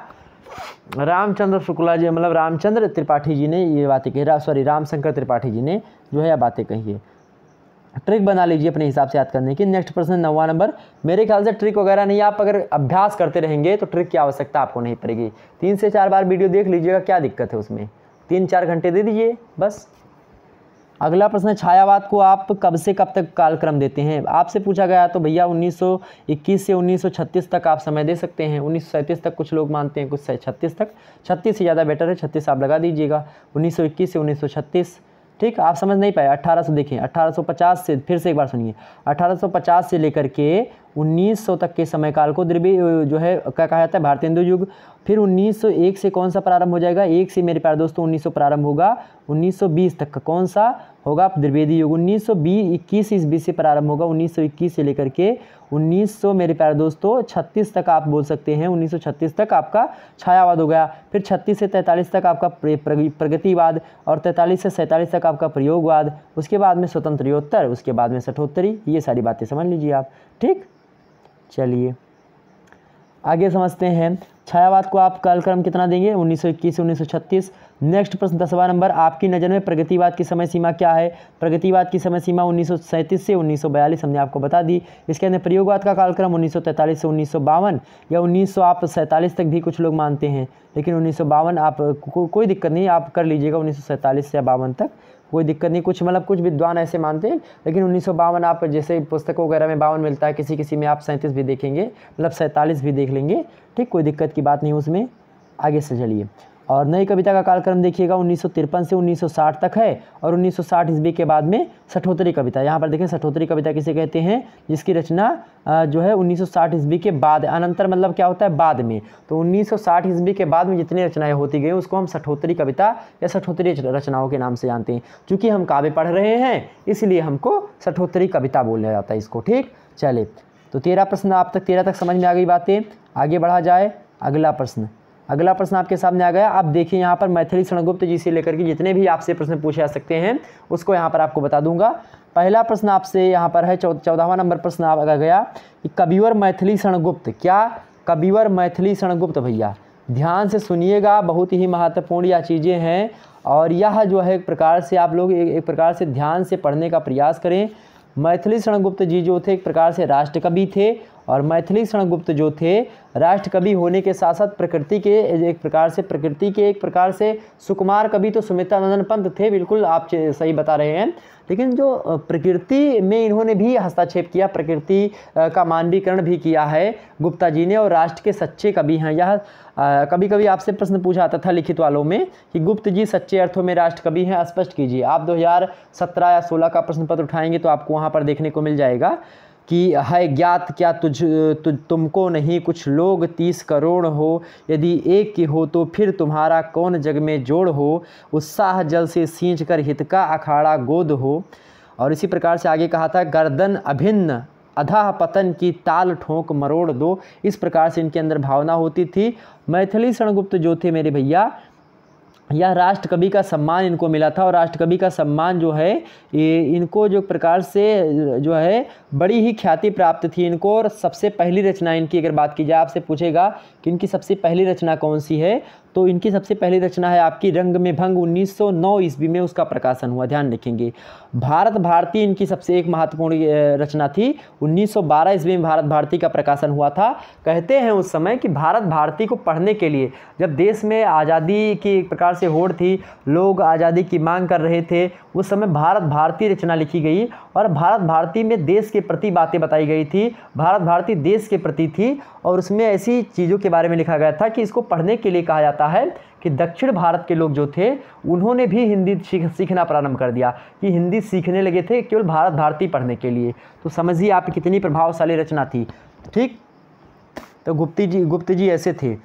रामचंद्र शुक्ला जी मतलब रामचंद्र त्रिपाठी जी ने ये बातें कही रा, सॉरी रामशंकर त्रिपाठी जी ने जो है यह बातें कही है ट्रिक बना लीजिए अपने हिसाब से याद करने की नेक्स्ट प्रश्न नौवा नंबर मेरे ख्याल से ट्रिक वगैरह नहीं आप अगर अभ्यास करते रहेंगे तो ट्रिक की आवश्यकता आपको नहीं पड़ेगी तीन से चार बार वीडियो देख लीजिएगा क्या दिक्कत है उसमें तीन चार घंटे दे दीजिए बस अगला प्रश्न छायावाद को आप कब से कब तक कालक्रम देते हैं आपसे पूछा गया तो भैया 1921 से 1936 तक आप समय दे सकते हैं उन्नीस तक कुछ लोग मानते हैं कुछ छत्तीस तक छत्तीस से ज़्यादा बेटर है छत्तीस आप लगा दीजिएगा 1921 से 1936 ठीक आप समझ नहीं पाए 1800 देखें 1850 से फिर से एक बार सुनिए 1850 से लेकर के 1900 तक के समय काल को द्रव्य जो है क्या कहा जाता है भारतीय हिंदू युग फिर 1901 से कौन सा प्रारंभ हो जाएगा एक से मेरे प्यारे दोस्तों 1900 प्रारंभ होगा 1920 तक का कौन सा होगा द्रिवेदी युग उन्नीस बीस इक्कीस ईस्वी से प्रारंभ होगा 1921 से लेकर के 1900 मेरे प्यारे दोस्तों 36 तक आप बोल सकते हैं 1936 तक आपका छायावाद हो गया फिर 36 से 43 तक आपका प्रगतिवाद और 43 से सैंतालीस तक आपका प्रयोगवाद उसके बाद में स्वतंत्रोत्तर उसके बाद में सठोत्तरी ये सारी बातें समझ लीजिए आप ठीक चलिए आगे समझते हैं छायावाद को आप कालक्रम कितना देंगे 1921 से छत्तीस नेक्स्ट प्रश्न दसवा नंबर आपकी नज़र में प्रगतिवाद की समय सीमा क्या है प्रगतिवाद की समय सीमा 1937 से 1942 हमने आपको बता दी इसके अंदर प्रयोगवाद का कालक्रम 1943 से उन्नीस या उन्नीस आप तक भी कुछ लोग मानते हैं लेकिन उन्नीस आप को, कोई दिक्कत नहीं आप कर लीजिएगा उन्नीस से या बावन तक कोई दिक्कत नहीं कुछ मतलब कुछ विद्वान ऐसे मानते हैं लेकिन उन्नीस आप जैसे पुस्तकों वगैरह में बावन मिलता है किसी किसी में आप सैंतीस भी देखेंगे मतलब सैंतालीस भी देख लेंगे ठीक कोई दिक्कत की बात नहीं उसमें आगे से चलिए और नई कविता का कालक्रम देखिएगा उन्नीस से 1960 तक है और 1960 सौ ईस्वी के बाद में सठोत्तरी कविता यहाँ पर देखें सठोत्तरी कविता किसे कहते हैं जिसकी रचना जो है 1960 सौ ईस्वी के बाद अनंतर मतलब क्या होता है बाद में तो 1960 सौ ईस्वी के बाद में जितनी रचनाएं होती गई उसको हम सठोत्तरी कविता या सठोत्तरी रचनाओं के नाम से जानते हैं चूँकि हम काव्य पढ़ रहे हैं इसलिए हमको सठोत्तरी कविता बोला जाता है इसको ठीक चले तो तेरह प्रश्न आप तक तेरह तक समझ में आ गई बातें आगे बढ़ा जाए अगला प्रश्न अगला प्रश्न आपके सामने आ गया आप देखिए यहाँ पर मैथिली सणगुप्त जी से लेकर के जितने भी आपसे प्रश्न पूछे जा सकते हैं उसको यहाँ पर आपको बता दूंगा पहला प्रश्न आपसे यहाँ पर है चौदहवा नंबर प्रश्न आ गया कि कबीवर मैथिली सणगुप्त क्या कबीवर मैथिली सणगुप्त भैया ध्यान से सुनिएगा बहुत ही महत्वपूर्ण यह चीज़ें हैं और यह जो है एक प्रकार से आप लोग एक, प्रकार से ध्यान से पढ़ने का प्रयास करें मैथिली शरणगुप्त जी जो थे एक प्रकार से राष्ट्र कवि थे और मैथिली क्षणगुप्त गुप्त जो थे राष्ट्र कवि होने के साथ साथ प्रकृति के एक प्रकार से प्रकृति के एक प्रकार से सुकुमार कवि तो सुमित्रा नंदन पंत थे बिल्कुल आप सही बता रहे हैं लेकिन जो प्रकृति में इन्होंने भी हस्तक्षेप किया प्रकृति का मानवीकरण भी किया है गुप्ता जी ने और राष्ट्र के सच्चे कवि हैं यह कभी कभी आपसे प्रश्न पूछा आता था लिखित वालों में कि गुप्त जी सच्चे अर्थों में राष्ट्र कवि हैं स्पष्ट कीजिए आप 2017 या 16 का प्रश्न पत्र उठाएंगे तो आपको वहाँ पर देखने को मिल जाएगा कि है ज्ञात क्या तुझ तु, तुमको नहीं कुछ लोग तीस करोड़ हो यदि एक की हो तो फिर तुम्हारा कौन जग में जोड़ हो उत्साह जल से सींच कर हित का अखाड़ा गोद हो और इसी प्रकार से आगे कहा था गर्दन अभिन्न अधा पतन की ताल ठोंक मरोड़ दो इस प्रकार से इनके अंदर भावना होती थी मैथिली शरणगुप्त जो थे मेरे भैया यह राष्ट्रकवि का सम्मान इनको मिला था और राष्ट्रकवि का सम्मान जो है ये इनको जो प्रकार से जो है बड़ी ही ख्याति प्राप्त थी इनको और सबसे पहली रचना इनकी अगर बात की जाए आपसे पूछेगा कि इनकी सबसे पहली रचना कौन सी है तो इनकी सबसे पहली रचना है आपकी रंग में भंग 1909 ईस्वी में उसका प्रकाशन हुआ ध्यान रखेंगे भारत भारती इनकी सबसे एक महत्वपूर्ण रचना थी 1912 ईस्वी में भारत भारती का प्रकाशन हुआ था कहते हैं उस समय कि भारत भारती को पढ़ने के लिए जब देश में आज़ादी की एक प्रकार से होड़ थी लोग आज़ादी की मांग कर रहे थे उस समय भारत भारती रचना लिखी गई और भारत भारती में देश के प्रति बातें बताई गई थी भारत भारतीय देश के प्रति थी और उसमें ऐसी चीज़ों के बारे में लिखा गया था कि इसको पढ़ने के लिए कहा जाता है कि दक्षिण भारत के लोग जो थे उन्होंने भी हिंदी सीख सीखना प्रारंभ कर दिया कि हिंदी सीखने लगे थे केवल भारत भारती पढ़ने के लिए तो समझिए आप कितनी प्रभावशाली रचना थी ठीक तो गुप्त जी गुप्त जी ऐसे थे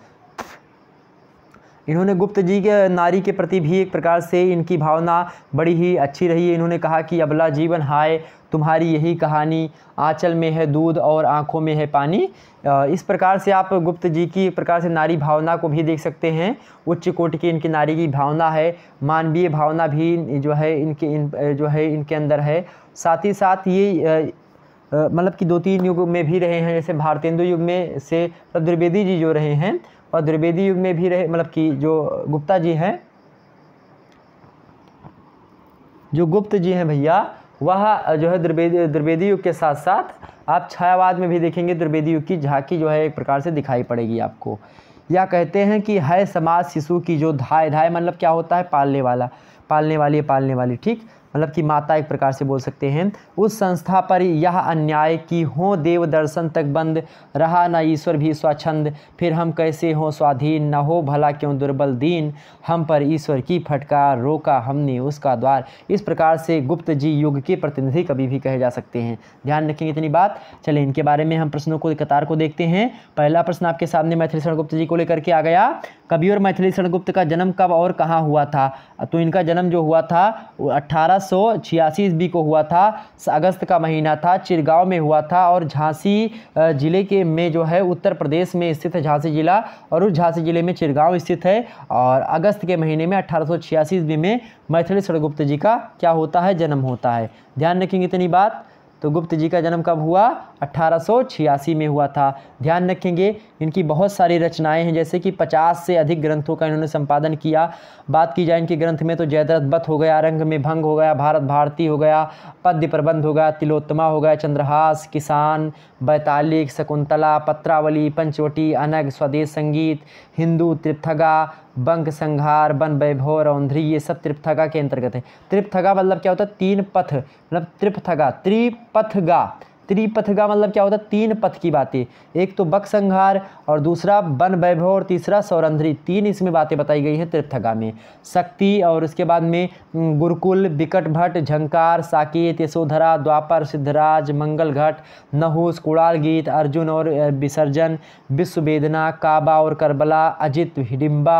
इन्होंने गुप्त जी के नारी के प्रति भी एक प्रकार से इनकी भावना बड़ी ही अच्छी रही है इन्होंने कहा कि अबला जीवन हाय तुम्हारी यही कहानी आंचल में है दूध और आँखों में है पानी इस प्रकार से आप गुप्त जी की प्रकार से नारी भावना को भी देख सकते हैं उच्च कोटि की इनकी नारी की भावना है मानवीय भावना भी जो है इनके इन जो है इनके अंदर है साथ ही साथ ये मतलब कि दो तीन युग में भी रहे हैं जैसे भारतेंदु युग में से द्विवेदी जी जो रहे हैं और द्विवेदी युग में भी रहे मतलब कि जो गुप्ता जी हैं जो गुप्त जी हैं भैया वह जो है द्रिवेदी द्रिवेदी युग के साथ साथ आप छायावाद में भी देखेंगे द्रिवेदी युग की झांकी जो है एक प्रकार से दिखाई पड़ेगी आपको या कहते हैं कि है समाज शिशु की जो धाय धाय मतलब क्या होता है पालने वाला पालने वाली पालने वाली ठीक मतलब कि माता एक प्रकार से बोल सकते हैं उस संस्था पर यह अन्याय कि हो देव दर्शन तक बंद रहा न ईश्वर भी स्वच्छंद फिर हम कैसे हों स्वाधीन न हो भला क्यों दुर्बल दीन हम पर ईश्वर की फटकार रोका हमने उसका द्वार इस प्रकार से गुप्त जी युग के प्रतिनिधि कभी भी कहे जा सकते हैं ध्यान रखेंगे इतनी बात चले इनके बारे में हम प्रश्नों को कतार को देखते हैं पहला प्रश्न आपके सामने मैथिली शरण गुप्त जी को लेकर के आ गया कभी और मैथिली शरण गुप्त का जन्म कब और कहाँ हुआ था तो इनका जन्म जो हुआ था अट्ठारह अठारह ईस्वी को हुआ था अगस्त का महीना था चिरगांव में हुआ था और झांसी ज़िले के में जो है उत्तर प्रदेश में स्थित है झांसी ज़िला और उस झांसी ज़िले में चिरगांव स्थित है और अगस्त के महीने में अठारह ईस्वी में मैथिली सड़गुप्त जी का क्या होता है जन्म होता है ध्यान रखेंगे इतनी बात तो गुप्त जी का जन्म कब हुआ अट्ठारह में हुआ था ध्यान रखेंगे इनकी बहुत सारी रचनाएं हैं जैसे कि 50 से अधिक ग्रंथों का इन्होंने संपादन किया बात की जाए इनके ग्रंथ में तो जयद्रथ बत हो गया रंग में भंग हो गया भारत भारती हो गया पद्य प्रबंध हो गया तिलोत्तमा हो गया चंद्रहास किसान बैतालिक शकुंतला पत्रावली पंचवटी अनग स्वदेश संगीत हिंदू तीर्थगा बंक संहार बन वैभव रौंध्री ये सब त्रिपथगा के अंतर्गत है त्रिपथगा मतलब क्या होता है तीन पथ मतलब त्रिपथगा त्रिपथगा त्रिपथ का मतलब क्या होता है तीन पथ की बातें एक तो बक संहार और दूसरा वन वैभव और तीसरा सौरंध्री तीन इसमें बातें बताई गई हैं तीर्थगा में शक्ति और उसके बाद में गुरुकुल विकट भट्ट झंकार साकेत यशोधरा द्वापर सिद्धराज मंगल घट नहुस कुड़ाल गीत अर्जुन और विसर्जन विश्व काबा और करबला अजित हिडिम्बा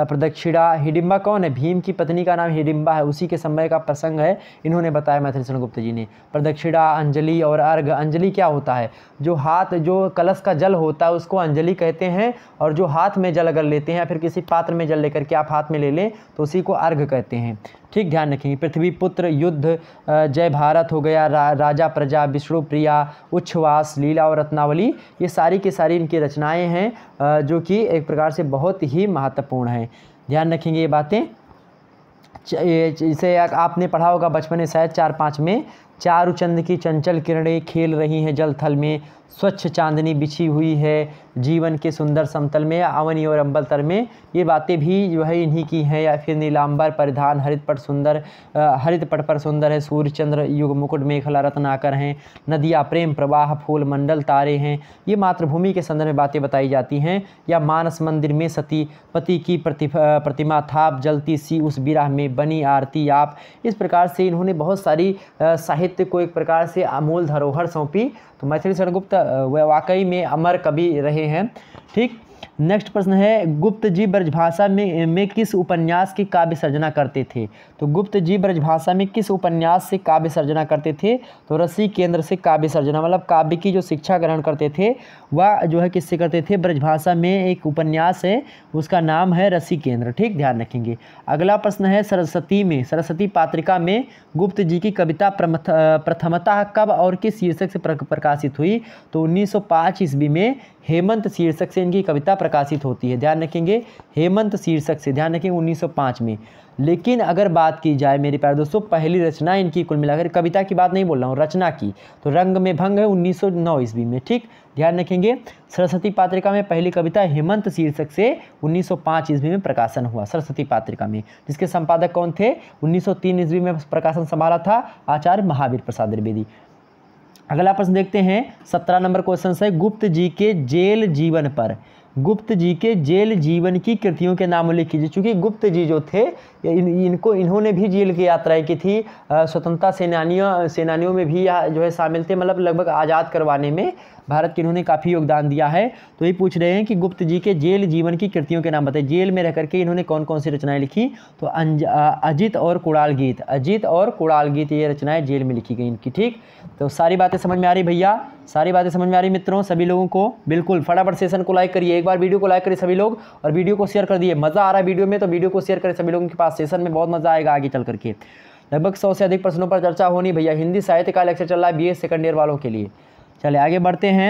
प्रदक्षिणा हिडिम्बा कौन है भीम की पत्नी का नाम हिडिम्बा है उसी के समय का प्रसंग है इन्होंने बताया मैथिली गुप्त जी ने प्रदक्षिणा अंजलि और अर्घ अंजलि क्या होता है जो हाथ जो कलश का जल होता है उसको अंजलि कहते हैं और जो हाथ में जल अगर लेते हैं या फिर किसी पात्र में जल लेकर के आप हाथ में ले लें तो उसी को अर्घ कहते हैं ठीक ध्यान रखेंगे पृथ्वी पुत्र युद्ध जय भारत हो गया रा, राजा प्रजा विष्णु प्रिया उच्छ्वास लीला और रत्नावली ये सारी की सारी इनकी रचनाएं हैं जो कि एक प्रकार से बहुत ही महत्वपूर्ण हैं ध्यान रखेंगे ये बातें इसे आपने पढ़ा होगा बचपन में शायद चार पाँच में चंद की चंचल किरणें खेल रही हैं जल थल में स्वच्छ चांदनी बिछी हुई है जीवन के सुंदर समतल में अवनी और अम्बल तर में ये बातें भी जो है इन्हीं की हैं या फिर नीलांबर परिधान हरित पट सुंदर हरित पट पर सुंदर है सूर्य चंद्र युग मुकुट मेखला रत्नाकर हैं नदियाँ प्रेम प्रवाह फूल मंडल तारे हैं ये मातृभूमि के संदर्भ में बातें बताई जाती हैं या मानस मंदिर में सती पति की प्रतिभा प्रतिमा थाप जलती सी उस बिराह में बनी आरती आप इस प्रकार से इन्होंने बहुत सारी साहित्य साहित्य को एक प्रकार से अमूल धरोहर सौंपी तो मैथिली सरगुप्त वाकई में अमर कवि रहे हैं ठीक नेक्स्ट प्रश्न है गुप्त जी ब्रजभाषा में में किस उपन्यास की काव्य सर्जना करते थे तो गुप्त जी ब्रजभाषा में किस उपन्यास से काव्य सर्जना करते थे तो रसी केंद्र से काव्य सर्जना मतलब काव्य की जो शिक्षा ग्रहण करते थे वह जो है किससे करते थे ब्रजभाषा में एक उपन्यास है उसका नाम है रसी केंद्र ठीक ध्यान रखेंगे अगला प्रश्न है सरस्वती में सरस्वती पात्रिका में गुप्त जी की कविता प्रथमतः कब और किस शीर्षक से प्रकाशित हुई तो उन्नीस ईस्वी में हेमंत शीर्षक से इनकी कविता प्रकाशित होती है ध्यान रखेंगे हेमंत शीर्षक से ध्यान रखेंगे 1905 में लेकिन अगर बात की जाए मेरे प्यारे दोस्तों पहली रचना इनकी कुल मिलाकर कविता की बात नहीं बोल रहा हूँ रचना की तो रंग में भंग है 1909 ईस्वी में ठीक ध्यान रखेंगे सरस्वती पात्रिका में पहली कविता हेमंत शीर्षक से 1905 ईस्वी में प्रकाशन हुआ सरस्वती पात्रिका में जिसके संपादक कौन थे 1903 ईस्वी में प्रकाशन संभाला था आचार्य महावीर प्रसाद द्विवेदी अगला प्रश्न देखते हैं सत्रह नंबर क्वेश्चन है गुप्त जी के जेल जीवन पर गुप्त जी के जेल जीवन की कृतियों के नाम उल्लेख कीजिए चूंकि गुप्त जी जो थे इन इनको इन्होंने भी जेल की यात्राएँ की थी स्वतंत्रता सेनानियों सेनानियों में भी जो है शामिल थे मतलब लगभग आज़ाद करवाने में भारत के इन्होंने काफ़ी योगदान दिया है तो ये पूछ रहे हैं कि गुप्त जी के जेल जीवन की कृतियों के नाम बताए जेल में रह करके इन्होंने कौन कौन सी रचनाएं लिखी तो अजित और कुड़ाल गीत अजित और कुड़ाल गीत ये रचनाएं जेल में लिखी गई इनकी ठीक तो सारी बातें समझ में आ रही भैया सारी बातें समझ में आ रही मित्रों सभी लोगों को बिल्कुल फटाफट सेशन को लाइक करिए एक बार वीडियो को लाइक करिए सभी लोग और वीडियो को शेयर कर दिए मज़ा आ रहा है वीडियो में तो वीडियो को शेयर करें सभी लोगों के पास सेशन में बहुत मज़ा आएगा आगे चल करके लगभग सौ से अधिक प्रश्नों पर चर्चा होनी भैया हिंदी साहित्य का लेक्चर चल रहा है बी ए सेकेंड ईयर वालों के लिए चले आगे बढ़ते हैं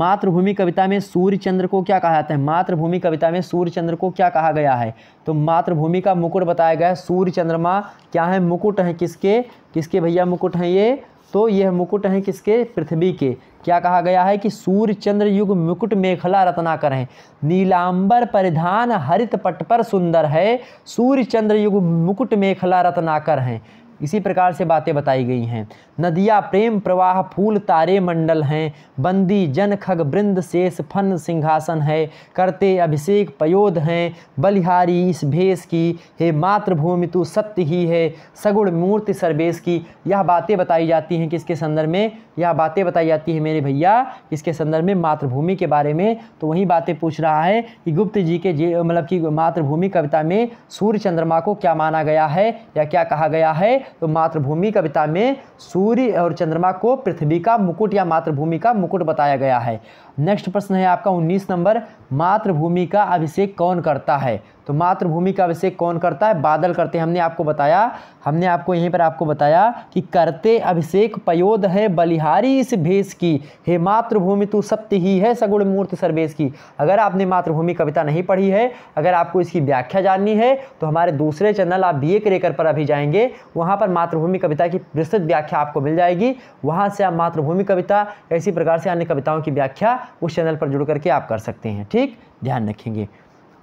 मातृभूमि कविता में सूर्यचंद्र को क्या कहा जाता है मातृभूमि कविता में सूर्यचंद्र को क्या कहा गया है तो मातृभूमि का मुकुट बताया गया है सूर्य चंद्रमा क्या है मुकुट है किसके किसके भैया मुकुट हैं ये तो यह मुकुट है किसके पृथ्वी के क्या कहा गया है कि सूर्य चंद्र युग मुकुट मेखला रत्ना है नीलांबर परिधान हरित पट पर सुंदर है सूर्य चंद्र युग मुकुट मेखला रत्नाकर हैं इसी प्रकार से बातें बताई गई हैं नदिया प्रेम प्रवाह फूल तारे मंडल हैं बंदी जन खग बृंद शेष फन सिंहासन है करते अभिषेक पयोध हैं बलिहारी इस भेष की हे मातृभूमि तू सत्य ही है सगुण मूर्ति सर्वेश की यह बातें बताई जाती हैं किसके संदर्भ में यह बातें बताई जाती हैं मेरे भैया इसके संदर्भ में मातृभूमि के बारे में तो वही बातें पूछ रहा है कि गुप्त जी के मतलब कि मातृभूमि कविता में सूर्य चंद्रमा को क्या माना गया है या क्या कहा गया है तो मातृभूमि कविता में सूर्य और चंद्रमा को पृथ्वी का मुकुट या मातृभूमि का मुकुट बताया गया है नेक्स्ट प्रश्न है आपका उन्नीस नंबर मातृभूमि का अभिषेक कौन करता है तो मातृभूमि का अभिषेक कौन करता है बादल करते हमने आपको बताया हमने आपको यहीं पर आपको बताया कि करते अभिषेक पयोद है बलिहारी इस भेष की हे मातृभूमि तू सत्य ही है सगुण मूर्त सर्वेश की अगर आपने मातृभूमि कविता नहीं पढ़ी है अगर आपको इसकी व्याख्या जाननी है तो हमारे दूसरे चैनल आप बी ए क्रेकर पर अभी जाएंगे वहाँ पर मातृभूमि कविता की विस्तृत व्याख्या आपको मिल जाएगी वहाँ से आप मातृभूमि कविता ऐसी प्रकार से अन्य कविताओं की व्याख्या उस चैनल पर जुड़ करके आप कर सकते हैं ठीक ध्यान रखेंगे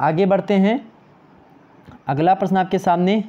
आगे बढ़ते हैं अगला प्रश्न आपके सामने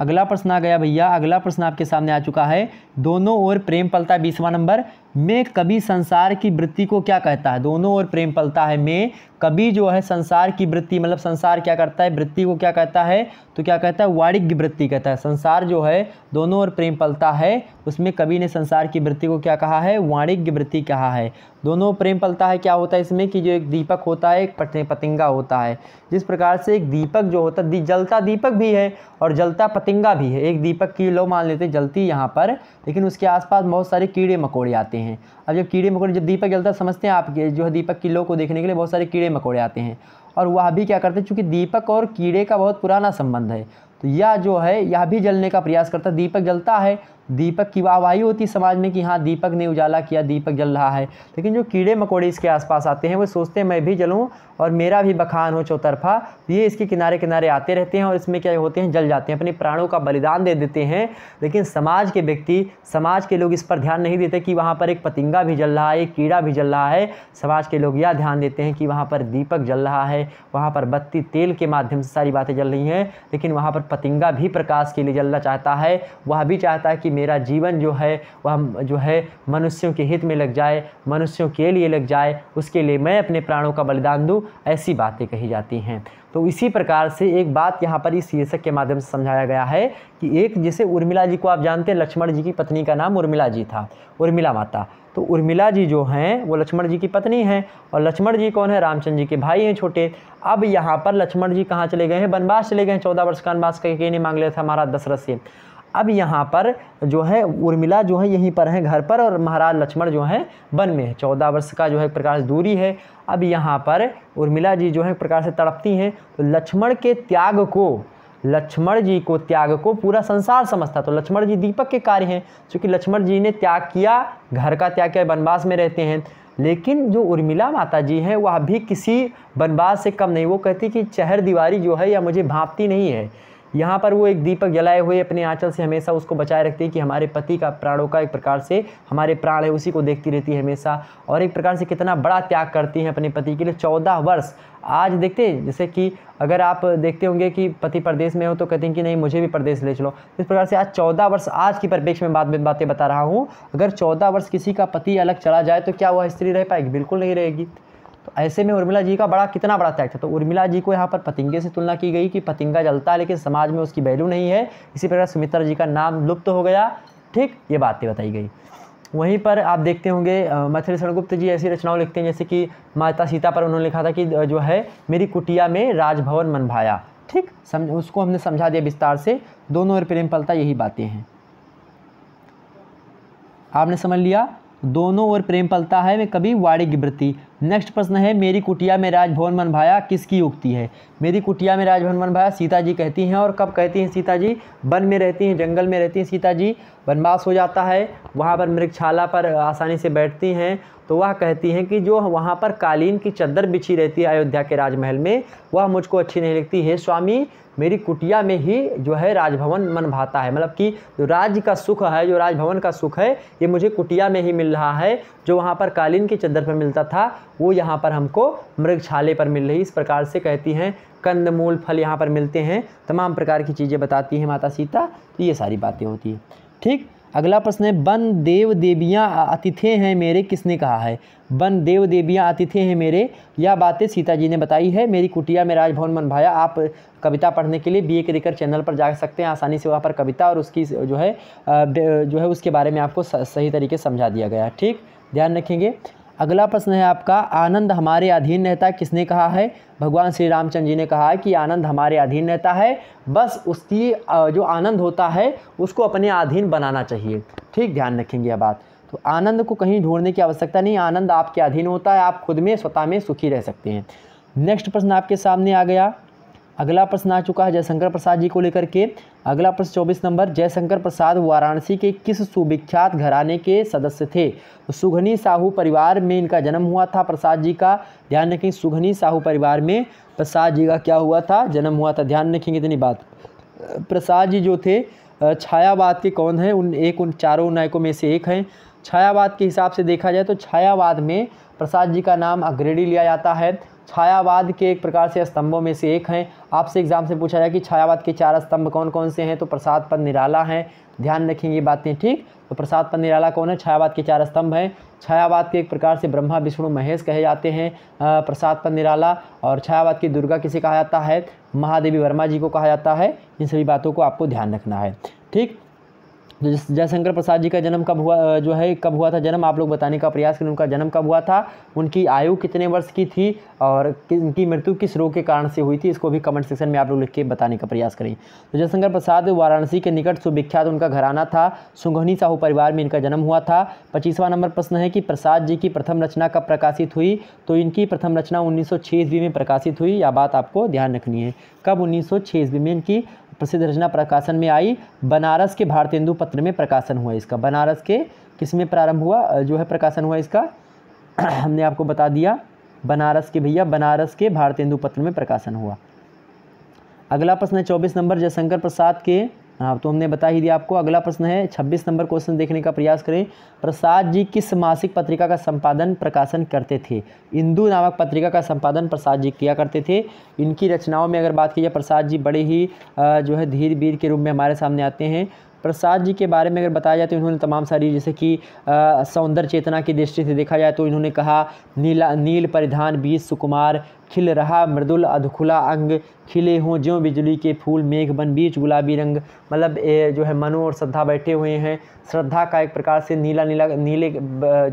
अगला प्रश्न आ गया भैया अगला प्रश्न आपके सामने आ चुका है दोनों ओर प्रेम पलता बीसवा नंबर में कभी संसार की वृत्ति को क्या कहता है दोनों ओर प्रेम पलता है में कभी जो है संसार की वृत्ति मतलब संसार क्या करता है वृत्ति को क्या कहता है तो क्या कहता है वाणिज्य वृत्ति कहता है संसार जो है दोनों ओर प्रेम पलता है उसमें कभी ने संसार की वृत्ति को क्या कहा है वाणिज्य वृत्ति कहा है दोनों प्रेम पलता है क्या होता है इसमें कि जो एक दीपक होता है एक पतिंगा होता है जिस प्रकार से एक दीपक जो होता है जलता दीपक भी है और जलता पतिंगा भी है एक दीपक की लो मान लेते जलती यहाँ पर लेकिन उसके आसपास बहुत सारे कीड़े मकोड़े आते हैं हैं अब जब कीड़े मकोड़े जब दीपक जलता है समझते हैं आप जो है दीपक किलो को देखने के लिए बहुत सारे कीड़े मकोड़े आते हैं और वह भी क्या करते हैं चूँकि दीपक और कीड़े का बहुत पुराना संबंध है तो यह जो है यह भी जलने का प्रयास करता है दीपक जलता है दीपक की वाहवाही होती समाज में कि हाँ दीपक ने उजाला किया दीपक जल रहा है लेकिन जो कीड़े मकोड़े इसके आसपास आते हैं वो सोचते हैं मैं भी जलूँ और मेरा भी बखान हो चौतरफा ये इसके किनारे किनारे आते रहते हैं और इसमें क्या होते हैं जल जाते हैं अपने प्राणों का बलिदान दे देते हैं लेकिन समाज के व्यक्ति समाज के लोग इस पर ध्यान नहीं देते कि वहाँ पर एक पतिंगा भी जल रहा है एक कीड़ा भी जल रहा है समाज के लोग यह ध्यान देते हैं कि वहाँ पर दीपक जल रहा है वहाँ पर बत्ती तेल के माध्यम से सारी बातें जल रही हैं लेकिन वहाँ पर पतिंगा भी प्रकाश के लिए जलना चाहता है वह भी चाहता है कि मेरा जीवन जो है वह जो है मनुष्यों के हित में लग जाए मनुष्यों के लिए लग जाए उसके लिए मैं अपने प्राणों का बलिदान दूँ ऐसी बातें कही जाती हैं तो इसी प्रकार से एक बात यहाँ पर इस शीर्षक के माध्यम से समझाया गया है कि एक जैसे उर्मिला जी को आप जानते हैं लक्ष्मण जी की पत्नी का नाम उर्मिला जी था उर्मिला माता तो उर्मिला जी जो हैं वो लक्ष्मण जी की पत्नी हैं और लक्ष्मण जी कौन है रामचंद्र जी के भाई हैं छोटे अब यहाँ पर लक्ष्मण जी कहाँ चले गए हैं वनवास चले गए हैं चौदह वर्ष का वनवास कहीं नहीं मांग लिया था महाराज दशरथ से अब यहाँ पर जो है उर्मिला जो है यहीं पर है घर पर और महाराज लक्ष्मण जो है वन में है चौदह वर्ष का जो है प्रकार से दूरी है अब यहाँ पर उर्मिला जी जो है प्रकार से तड़पती हैं तो लक्ष्मण के त्याग को लक्ष्मण जी को त्याग को पूरा संसार समझता तो लक्ष्मण जी दीपक के कार्य हैं चूँकि लक्ष्मण जी ने त्याग किया घर का त्याग किया वनवास में रहते हैं लेकिन जो उर्मिला माता जी हैं वह भी किसी वनवास से कम नहीं वो कहती कि चहर दीवारी जो है या मुझे भापती नहीं है यहाँ पर वो एक दीपक जलाए हुए अपने आंचल से हमेशा उसको बचाए रखती है कि हमारे पति का प्राणों का एक प्रकार से हमारे प्राण है उसी को देखती रहती है हमेशा और एक प्रकार से कितना बड़ा त्याग करती हैं अपने पति के लिए चौदह वर्ष आज देखते हैं जैसे कि अगर आप देखते होंगे कि पति प्रदेश में हो तो कहते हैं कि नहीं मुझे भी प्रदेश ले चलो इस प्रकार से आज चौदह वर्ष आज की परिप्रेक्ष्य में बात बातें बता रहा हूँ अगर चौदह वर्ष किसी का पति अलग चला जाए तो क्या वह स्त्री रह पाएगी बिल्कुल नहीं रहेगी तो ऐसे में उर्मिला जी का बड़ा कितना बड़ा त्याग था तो उर्मिला जी को यहाँ पर पतिंगे से तुलना की गई कि पतिंगा जलता है लेकिन समाज में उसकी वैल्यू नहीं है इसी प्रकार सुमित्रा जी का नाम लुप्त हो गया ठीक ये बातें बताई गई वहीं पर आप देखते होंगे मथुरी सरगुप्त जी ऐसी रचनाओं लिखते हैं जैसे कि माता सीता पर उन्होंने लिखा था कि जो है मेरी कुटिया में राजभवन मन भाया ठीक समझ उसको हमने समझा दिया विस्तार से दोनों और प्रेम पलता यही बातें हैं आपने समझ लिया दोनों ओर प्रेम पलता है वे कभी वाणिज्य वृत्ति नेक्स्ट प्रश्न है मेरी कुटिया में राजभवन मन भाया किसकी उक्ति है मेरी कुटिया में राजभवन मन भाया सीता जी कहती हैं और कब कहती हैं सीता जी वन में रहती हैं जंगल में रहती हैं सीता जी वनवास हो जाता है वहाँ पर मृक्षाला पर आसानी से बैठती हैं तो वह कहती हैं कि जो वहाँ पर कालीन की चद्दर बिछी रहती है अयोध्या के राजमहल में वह मुझको अच्छी नहीं लगती है स्वामी मेरी कुटिया में ही जो है राजभवन मन भाता है मतलब कि जो राज्य का सुख है जो राजभवन का सुख है ये मुझे कुटिया में ही मिल रहा है जो वहाँ पर कालीन की चद्दर पर मिलता था वो यहाँ पर हमको मृगछाले पर मिल रही इस प्रकार से कहती हैं कंद मूल फल यहाँ पर मिलते हैं तमाम प्रकार की चीज़ें बताती हैं माता सीता तो ये सारी बातें होती हैं ठीक अगला प्रश्न है बन देव देवियाँ अतिथि हैं मेरे किसने कहा है बन देव देवियाँ अतिथि हैं मेरे यह बातें सीता जी ने बताई है मेरी कुटिया में राजभवन मन भाया आप कविता पढ़ने के लिए बी ए क्रिकर चैनल पर जा सकते हैं आसानी से वहाँ पर कविता और उसकी जो है जो है उसके बारे में आपको सही तरीके से समझा दिया गया ठीक ध्यान रखेंगे अगला प्रश्न है आपका आनंद हमारे अधीन रहता है किसने कहा है भगवान श्री रामचंद्र जी ने कहा है कि आनंद हमारे अधीन रहता है बस उसकी जो आनंद होता है उसको अपने अधीन बनाना चाहिए ठीक ध्यान रखेंगे यह बात तो आनंद को कहीं ढूंढने की आवश्यकता नहीं आनंद आपके अधीन होता है आप खुद में स्वतः में सुखी रह सकते हैं नेक्स्ट प्रश्न आपके सामने आ गया अगला प्रश्न आ चुका है जयशंकर प्रसाद जी को लेकर के अगला प्रश्न चौबीस नंबर जयशंकर प्रसाद वाराणसी के किस सुविख्यात घराने के सदस्य थे तो सुघनी साहू परिवार में इनका जन्म हुआ था प्रसाद जी का ध्यान रखें सुघनी साहू परिवार में प्रसाद जी का क्या हुआ था जन्म हुआ था ध्यान रखेंगे इतनी बात प्रसाद जी जो थे छायावाद के कौन हैं उन एक उन चारों नायकों में से एक हैं छायावाद के हिसाब से देखा जाए तो छायावाद में प्रसाद जी का नाम अग्रेडी लिया जाता है छायावाद के एक प्रकार से स्तंभों में से एक हैं आपसे एग्जाम से पूछा जाए कि छायावाद के चार स्तंभ कौन कौन से हैं तो प्रसाद पद निराला हैं ध्यान रखें ये बातें ठीक तो प्रसाद पद निराला कौन है छायावाद के चार स्तंभ हैं छायावाद के एक प्रकार से ब्रह्मा विष्णु महेश कहे जाते हैं प्रसाद पद निराला और छायावाद की दुर्गा किसे कहा जाता है महादेवी वर्मा जी को कहा जाता है इन सभी बातों को आपको ध्यान रखना है ठीक जयशंकर प्रसाद जी का जन्म कब हुआ जो है कब हुआ था जन्म आप लोग बताने का प्रयास करें उनका जन्म कब हुआ था उनकी आयु कितने वर्ष की थी और उनकी मृत्यु किस रोग के कारण से हुई थी इसको भी कमेंट सेक्शन में आप लोग लिख के बताने का प्रयास करें तो जयशंकर प्रसाद वाराणसी के निकट सुविख्यात उनका घराना था सुगहनी साहू परिवार में इनका जन्म हुआ था पच्चीसवा नंबर प्रश्न है कि प्रसाद जी की प्रथम रचना कब प्रकाशित हुई तो इनकी प्रथम रचना उन्नीस सौ में प्रकाशित हुई यह बात आपको ध्यान रखनी है कब उन्नीस सौ ईस्वी में इनकी प्रसिद्ध रचना प्रकाशन में आई बनारस के भारतेंदु पत्र में प्रकाशन हुआ इसका बनारस के किस में प्रारंभ हुआ जो है प्रकाशन हुआ इसका (clears throat) हमने आपको बता दिया बनारस के भैया बनारस के भारतेंदु पत्र में प्रकाशन हुआ अगला प्रश्न है चौबीस नंबर जयशंकर प्रसाद के हाँ तो हमने बता ही दिया आपको अगला प्रश्न है 26 नंबर क्वेश्चन देखने का प्रयास करें प्रसाद जी किस मासिक पत्रिका का संपादन प्रकाशन करते थे इंदू नामक पत्रिका का संपादन प्रसाद जी किया करते थे इनकी रचनाओं में अगर बात की जाए प्रसाद जी बड़े ही जो है धीर वीर के रूप में हमारे सामने आते हैं प्रसाद जी के बारे में अगर बताया जाए तो इन्होंने तमाम सारी जैसे कि सौंदर्य चेतना की दृष्टि से देखा जाए तो इन्होंने कहा नीला नील परिधान बीस सुकुमार खिल रहा मृदुल अधखुला अंग खिले हों ज्यों बिजली के फूल मेघ बन बीच गुलाबी रंग मतलब जो है मनो और श्रद्धा बैठे हुए हैं श्रद्धा का एक प्रकार से नीला नीला नीले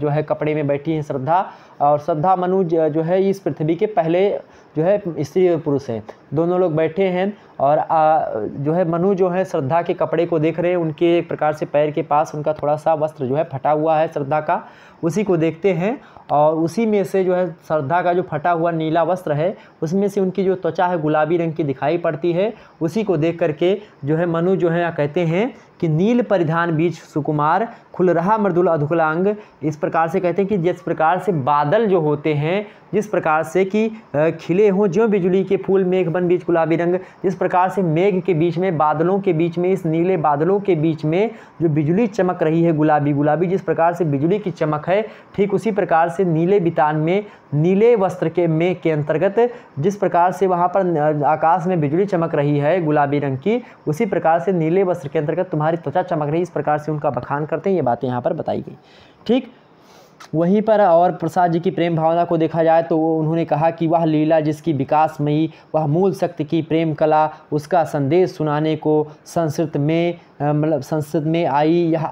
जो है कपड़े में बैठी हैं श्रद्धा और श्रद्धा मनु जो है इस पृथ्वी के पहले जो है स्त्री और पुरुष हैं दोनों लोग बैठे हैं और आ, जो है मनु जो है श्रद्धा के कपड़े को देख रहे हैं उनके एक प्रकार से पैर के पास उनका थोड़ा सा वस्त्र जो है फटा हुआ है श्रद्धा का उसी को देखते हैं और उसी में से जो है श्रद्धा का जो फटा हुआ नीला वस्त्र है उसमें से उनकी जो त्वचा है गुलाबी रंग की दिखाई पड़ती है उसी को देख करके जो है मनु जो है कहते हैं कि नील परिधान बीच सुकुमार खुल रहा मृदुल अधुकलांग इस प्रकार से कहते हैं कि जिस प्रकार से बादल जो होते हैं जिस प्रकार से कि खिले हों जो बिजली के फूल मेघ बन बीच गुलाबी रंग जिस प्रकार प्रकार से मेघ के बीच में बादलों के बीच में इस नीले बादलों के बीच में जो बिजली चमक रही है गुलाबी गुलाबी जिस प्रकार से बिजली की चमक है ठीक उसी प्रकार से नीले बितान में नीले वस्त्र के में के अंतर्गत जिस प्रकार से वहाँ पर आकाश में बिजली चमक रही है गुलाबी रंग की उसी प्रकार से नीले वस्त्र के अंतर्गत तुम्हारी त्वचा चमक रही इस प्रकार से उनका बखान करते हैं ये बातें यहाँ पर बताई गई ठीक वहीं पर और प्रसाद जी की प्रेम भावना को देखा जाए तो उन्होंने कहा कि वह लीला जिसकी विकासमयी वह मूल शक्ति की प्रेम कला उसका संदेश सुनाने को संस्कृत में मतलब संसद में आई यह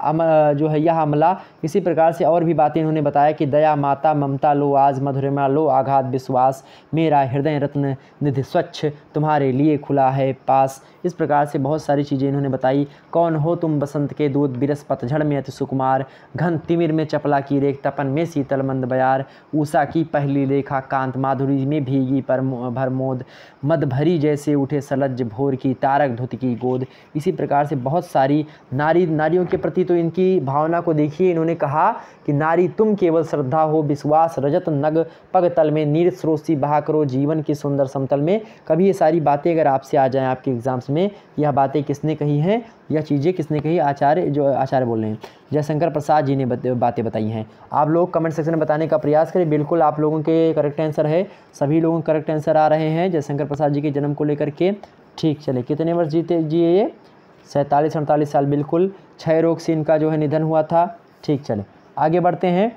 जो है यह हमला इसी प्रकार से और भी बातें इन्होंने बताया कि दया माता ममता लो आज मधुरमा लो आघात विश्वास मेरा हृदय रत्न निधि स्वच्छ तुम्हारे लिए खुला है पास इस प्रकार से बहुत सारी चीज़ें इन्होंने बताई कौन हो तुम बसंत के दूध बिरस पतझड़ में अति सुकुमार घन तिमिर में चपला की रेख तपन में शीतलमंद बयार ऊषा की पहली रेखा कांत माधुरी में भीगी पर भरमोद मद भरी जैसे उठे सलज भोर की तारक धुत की गोद इसी प्रकार से बहुत सारी नारी नारियों के प्रति तो इनकी भावना को देखिए इन्होंने कहा कि नारी तुम केवल श्रद्धा हो विश्वास रजत नग पग तल में नीर स्रोसी बहा करो जीवन के सुंदर समतल में कभी ये सारी बातें अगर आपसे आ जाएँ आपके एग्ज़ाम्स में यह बातें किसने कही हैं यह चीज़ें किसने कही आचार्य जो आचार्य बोल रहे हैं जयशंकर प्रसाद जी ने बातें बताई हैं आप लोग कमेंट सेक्शन में बताने का प्रयास करें बिल्कुल आप लोगों के करेक्ट आंसर है सभी लोगों के करेक्ट आंसर आ रहे हैं जयशंकर प्रसाद जी के जन्म को लेकर के ठीक चले कितने वर्ष जीते जिए ये सैंतालीस अड़तालीस साल बिल्कुल क्षय रोग से इनका जो है निधन हुआ था ठीक चले आगे बढ़ते हैं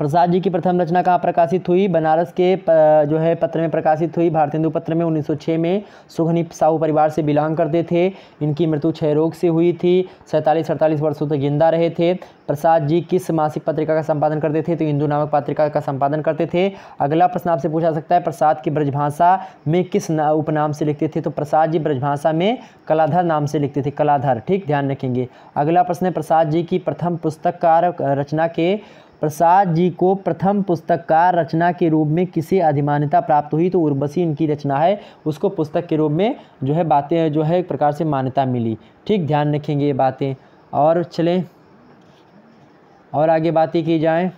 प्रसाद जी की प्रथम रचना कहाँ प्रकाशित हुई बनारस के जो है पत्र में प्रकाशित हुई भारतीय हिंदू पत्र में 1906 में सुघनी साहू परिवार से बिलोंग करते थे इनकी मृत्यु क्षय रोग से हुई थी सैंतालीस अड़तालीस वर्षों तक तो जिंदा रहे थे प्रसाद जी किस मासिक पत्रिका का संपादन करते थे तो हिंदू नामक पत्रिका का संपादन करते थे अगला प्रश्न आपसे पूछा सकता है प्रसाद की ब्रजभाषा में किस उपनाम से लिखते थे तो प्रसाद जी ब्रजभाषा में कलाधर नाम से लिखते थे कलाधर ठीक ध्यान रखेंगे अगला प्रश्न है प्रसाद जी की प्रथम पुस्तककार रचना के प्रसाद जी को प्रथम पुस्तक का रचना के रूप में किसे अधिमान्यता प्राप्त हुई तो उर्वशी इनकी रचना है उसको पुस्तक के रूप में जो है बातें जो है एक प्रकार से मान्यता मिली ठीक ध्यान रखेंगे ये बातें और चलें और आगे बातें की जाएँ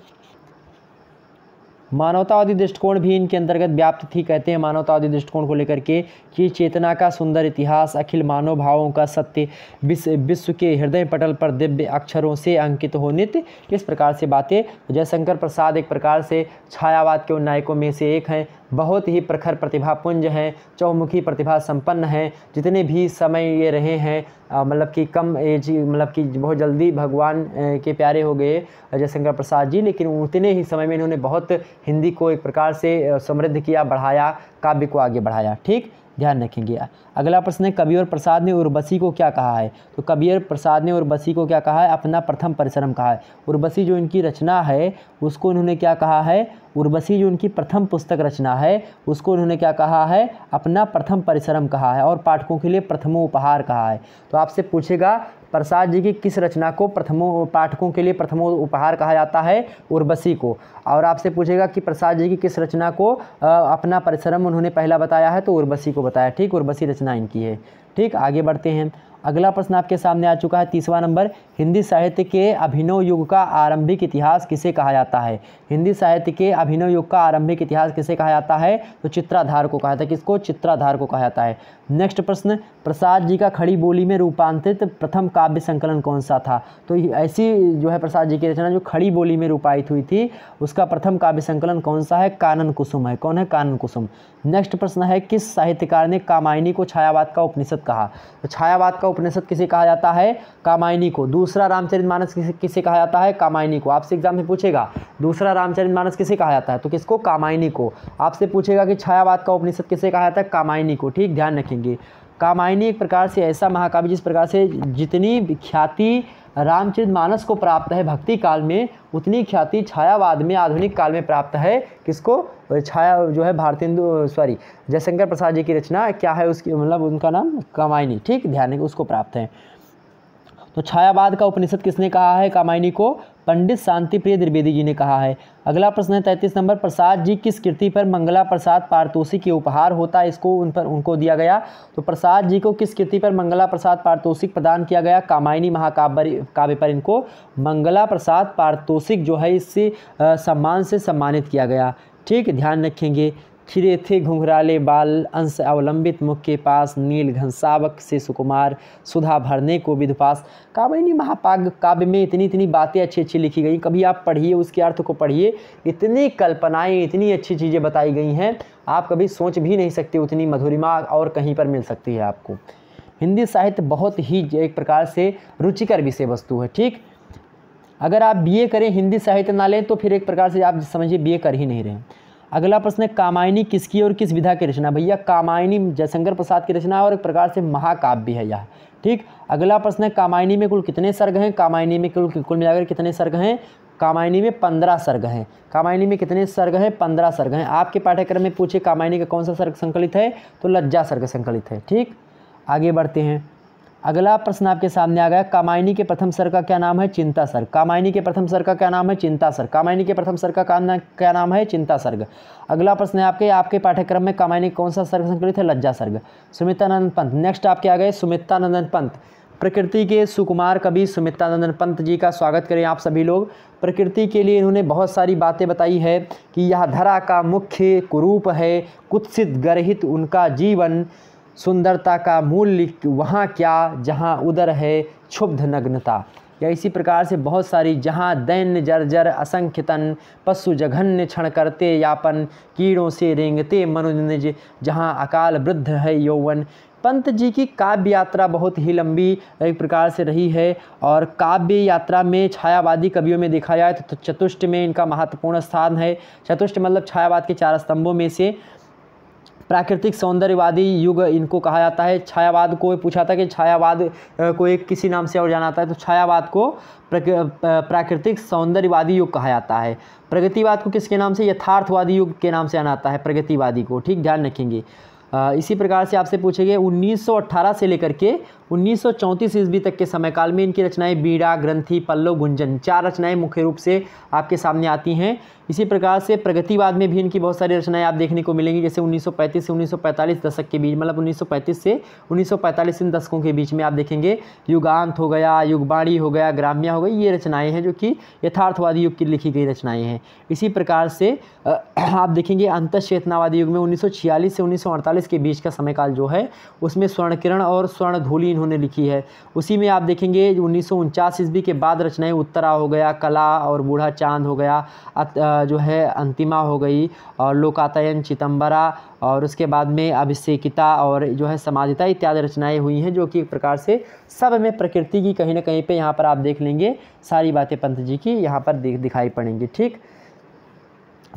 मानवतावादी दृष्टिकोण भी इनके अंतर्गत व्याप्त थी कहते हैं मानवतावादी दृष्टिकोण को लेकर के कि चेतना का सुंदर इतिहास अखिल मानव भावों का सत्य विश्व विश्व के हृदय पटल पर दिव्य अक्षरों से अंकित हो नित्य इस प्रकार से बातें जयशंकर प्रसाद एक प्रकार से छायावाद के उन नायकों में से एक हैं बहुत ही प्रखर प्रतिभा पुंज हैं चौमुखी प्रतिभा संपन्न हैं जितने भी समय ये रहे हैं मतलब कि कम एज मतलब कि बहुत जल्दी भगवान के प्यारे हो गए जयशंकर प्रसाद जी लेकिन उतने ही समय में इन्होंने बहुत हिंदी को एक प्रकार से समृद्ध किया बढ़ाया काव्य को आगे बढ़ाया ठीक ध्यान रखेंगे अगला प्रश्न है कबीर प्रसाद ने उर्वशी को क्या कहा है तो कबीर प्रसाद ने उर्वशी को क्या कहा है अपना प्रथम परिश्रम कहा है उर्वशी जो इनकी रचना है उसको इन्होंने क्या कहा है उर्वशी जो उनकी प्रथम पुस्तक रचना है उसको उन्होंने क्या कहा है अपना प्रथम परिश्रम कहा है और पाठकों के लिए प्रथमो उपहार कहा है तो आपसे पूछेगा प्रसाद जी की किस रचना को प्रथमो पाठकों के लिए प्रथमो उपहार कहा जाता है उर्वशी को और आपसे पूछेगा कि प्रसाद जी की किस रचना को अपना परिश्रम उन्होंने पहला बताया है तो उर्वशी को बताया ठीक उर्वशी रचना इनकी है ठीक आगे बढ़ते हैं अगला प्रश्न आपके सामने आ चुका है तीसवा नंबर हिंदी साहित्य के अभिनव युग का आरंभिक इतिहास किसे कहा जाता है हिंदी साहित्य के अभिनव युग का आरंभिक इतिहास किसे कहा जाता है तो चित्राधार को कहा जाता है किसको चित्राधार को कहा जाता है नेक्स्ट प्रश्न प्रसाद जी का खड़ी बोली में रूपांतरित प्रथम काव्य संकलन कौन सा था तो ऐसी जो है प्रसाद जी की रचना जो खड़ी बोली में रूपायित हुई थी उसका प्रथम काव्य संकलन कौन सा है कानन कुसुम है कौन है कानन कुसुम नेक्स्ट प्रश्न है किस साहित्यकार ने कामायनी को छायावाद का उपनिषद कहा तो छायावाद का उपनिषद किसे कहा जाता है कामायनी को दूसरा रामचरित मानस किसे किसे कहा जाता है कामायनी को आपसे एग्जाम में पूछेगा दूसरा रामचरित मानस किसे कहा जाता है तो किसको कामायनी को आपसे पूछेगा कि छायावाद का उपनिषद किसे कहा जाता है कामायनी को ठीक ध्यान रखेंगे कामायनी एक प्रकार से ऐसा महाकाव्य जिस प्रकार से जितनी ख्याति रामचरित मानस को प्राप्त है भक्ति काल में उतनी ख्याति छायावाद में आधुनिक काल में प्राप्त है किसको छाया जो है भारतेंदु सॉरी जयशंकर प्रसाद जी की रचना क्या है उसकी मतलब उनका नाम कमाइनी ठीक ध्यान उसको प्राप्त है तो छायावाद का उपनिषद किसने कहा है कामायनी को पंडित शांति प्रिय द्विवेदी जी ने कहा है अगला प्रश्न है तैंतीस नंबर प्रसाद जी किस कृति पर मंगला प्रसाद पारतोषी के उपहार होता है इसको उन पर उनको दिया गया तो प्रसाद जी को किस कृति पर मंगला प्रसाद पारितोषिक प्रदान किया गया कामायनी महाकाव्य काव्य पर इनको मंगला प्रसाद पारितोषिक जो है इससे सम्मान से सम्मानित किया गया ठीक ध्यान रखेंगे खिरे थे घुंघराले बाल अंश अवलंबित मुख के पास नील घनसावक से सुकुमार सुधा भरने को विधपास कामिनी महापाग काव्य में इतनी इतनी बातें अच्छी अच्छी लिखी गई कभी आप पढ़िए उसके अर्थ को पढ़िए इतनी कल्पनाएँ इतनी अच्छी चीज़ें बताई गई हैं आप कभी सोच भी नहीं सकते उतनी मधुरिमा और कहीं पर मिल सकती है आपको हिंदी साहित्य बहुत ही एक प्रकार से रुचिकर विषय वस्तु है ठीक अगर आप बीए करें हिंदी साहित्य ना लें तो फिर एक प्रकार से आप समझिए बीए कर ही नहीं रहे अगला प्रश्न है कामायनी किसकी और किस विधा की रचना भैया कामायनी जयशंकर प्रसाद की रचना है और एक प्रकार से महाकाव्य भी है यह ठीक अगला प्रश्न है कामायनी में कुल कितने सर्ग हैं कामायनी में कुल कुल मिलाकर कितने सर्ग हैं कामायनी में पंद्रह सर्ग हैं कामायनी में कितने सर्ग हैं पंद्रह सर्ग हैं आपके पाठ्यक्रम में पूछे कामायनी का कौन सा सर्ग संकलित है तो लज्जा सर्ग संकलित है ठीक आगे बढ़ते हैं अगला प्रश्न आपके सामने आ गया कामायनी के प्रथम सर का क्या नाम है चिंता सर कामायनी के प्रथम सर का क्या नाम है चिंता सर कामायनी के प्रथम सर का क्या नाम है चिंता सर्ग अगला प्रश्न है आपके आपके पाठ्यक्रम में कामायनी कौन सा सर्ग संकलित है लज्जा सर्ग सुमितानंदन पंत नेक्स्ट आपके आ गए सुमितानंदन पंत प्रकृति के सुकुमार कवि सुमितानंदन पंत जी का स्वागत करें आप सभी लोग प्रकृति के लिए इन्होंने बहुत सारी बातें बताई है कि यह धरा का मुख्य कुरूप है कुत्सित गर्हित उनका जीवन सुंदरता का मूल वहाँ क्या जहाँ उधर है क्षुब्ध नग्नता या इसी प्रकार से बहुत सारी जहाँ दैन्य जर्जर असंख्यतन पशु जघन्य क्षण करते यापन कीड़ों से रेंगते मनुज जहाँ अकाल वृद्ध है यौवन पंत जी की काव्य यात्रा बहुत ही लंबी एक प्रकार से रही है और काव्य यात्रा में छायावादी कवियों में देखा जाए तो चतुष्ट में इनका महत्वपूर्ण स्थान है चतुष्ट मतलब छायावाद के चार स्तंभों में से प्राकृतिक सौंदर्यवादी युग इनको कहा जाता है छायावाद को पूछा था कि छायावाद को एक किसी नाम से और जाना जाता है तो छायावाद को प्राकृतिक सौंदर्यवादी युग कहा जाता है प्रगतिवाद को किसके नाम से यथार्थवादी युग के नाम से जाना जाता है प्रगतिवादी को ठीक ध्यान रखेंगे इसी प्रकार से आपसे पूछेंगे 1918 से लेकर के उन्नीस सौ ईस्वी तक के समयकाल में इनकी रचनाएं बीड़ा ग्रंथी पल्लो गुंजन चार रचनाएं मुख्य रूप से आपके सामने आती हैं इसी प्रकार से प्रगतिवाद में भी इनकी बहुत सारी रचनाएं आप देखने को मिलेंगी जैसे 1935 से 1945 दशक के बीच मतलब 1935 से 1945 इन दशकों के बीच में आप देखेंगे युगांत हो गया युगबाणी हो गया ग्राम्या हो गई ये रचनाएँ हैं जो कि यथार्थवादी युग की लिखी गई रचनाएँ हैं इसी प्रकार से आप देखेंगे अंतचेतनावादी युग में उन्नीस से उन्नीस के बीच का समयकाल जो है उसमें स्वर्णकिरण और स्वर्ण धूलिन इन्होंने लिखी है उसी में आप देखेंगे उन्नीस सौ ईस्वी के बाद रचनाएं उत्तरा हो गया कला और बूढ़ा चांद हो गया जो है अंतिमा हो गई और लोकातायन चितंबरा और उसके बाद में अभिषेकिता और जो है समाजिता इत्यादि रचनाएं हुई हैं जो कि एक प्रकार से सब में प्रकृति की कहीं ना कहीं पे यहाँ पर आप देख लेंगे सारी बातें पंत जी की यहाँ पर दिखाई पड़ेंगी ठीक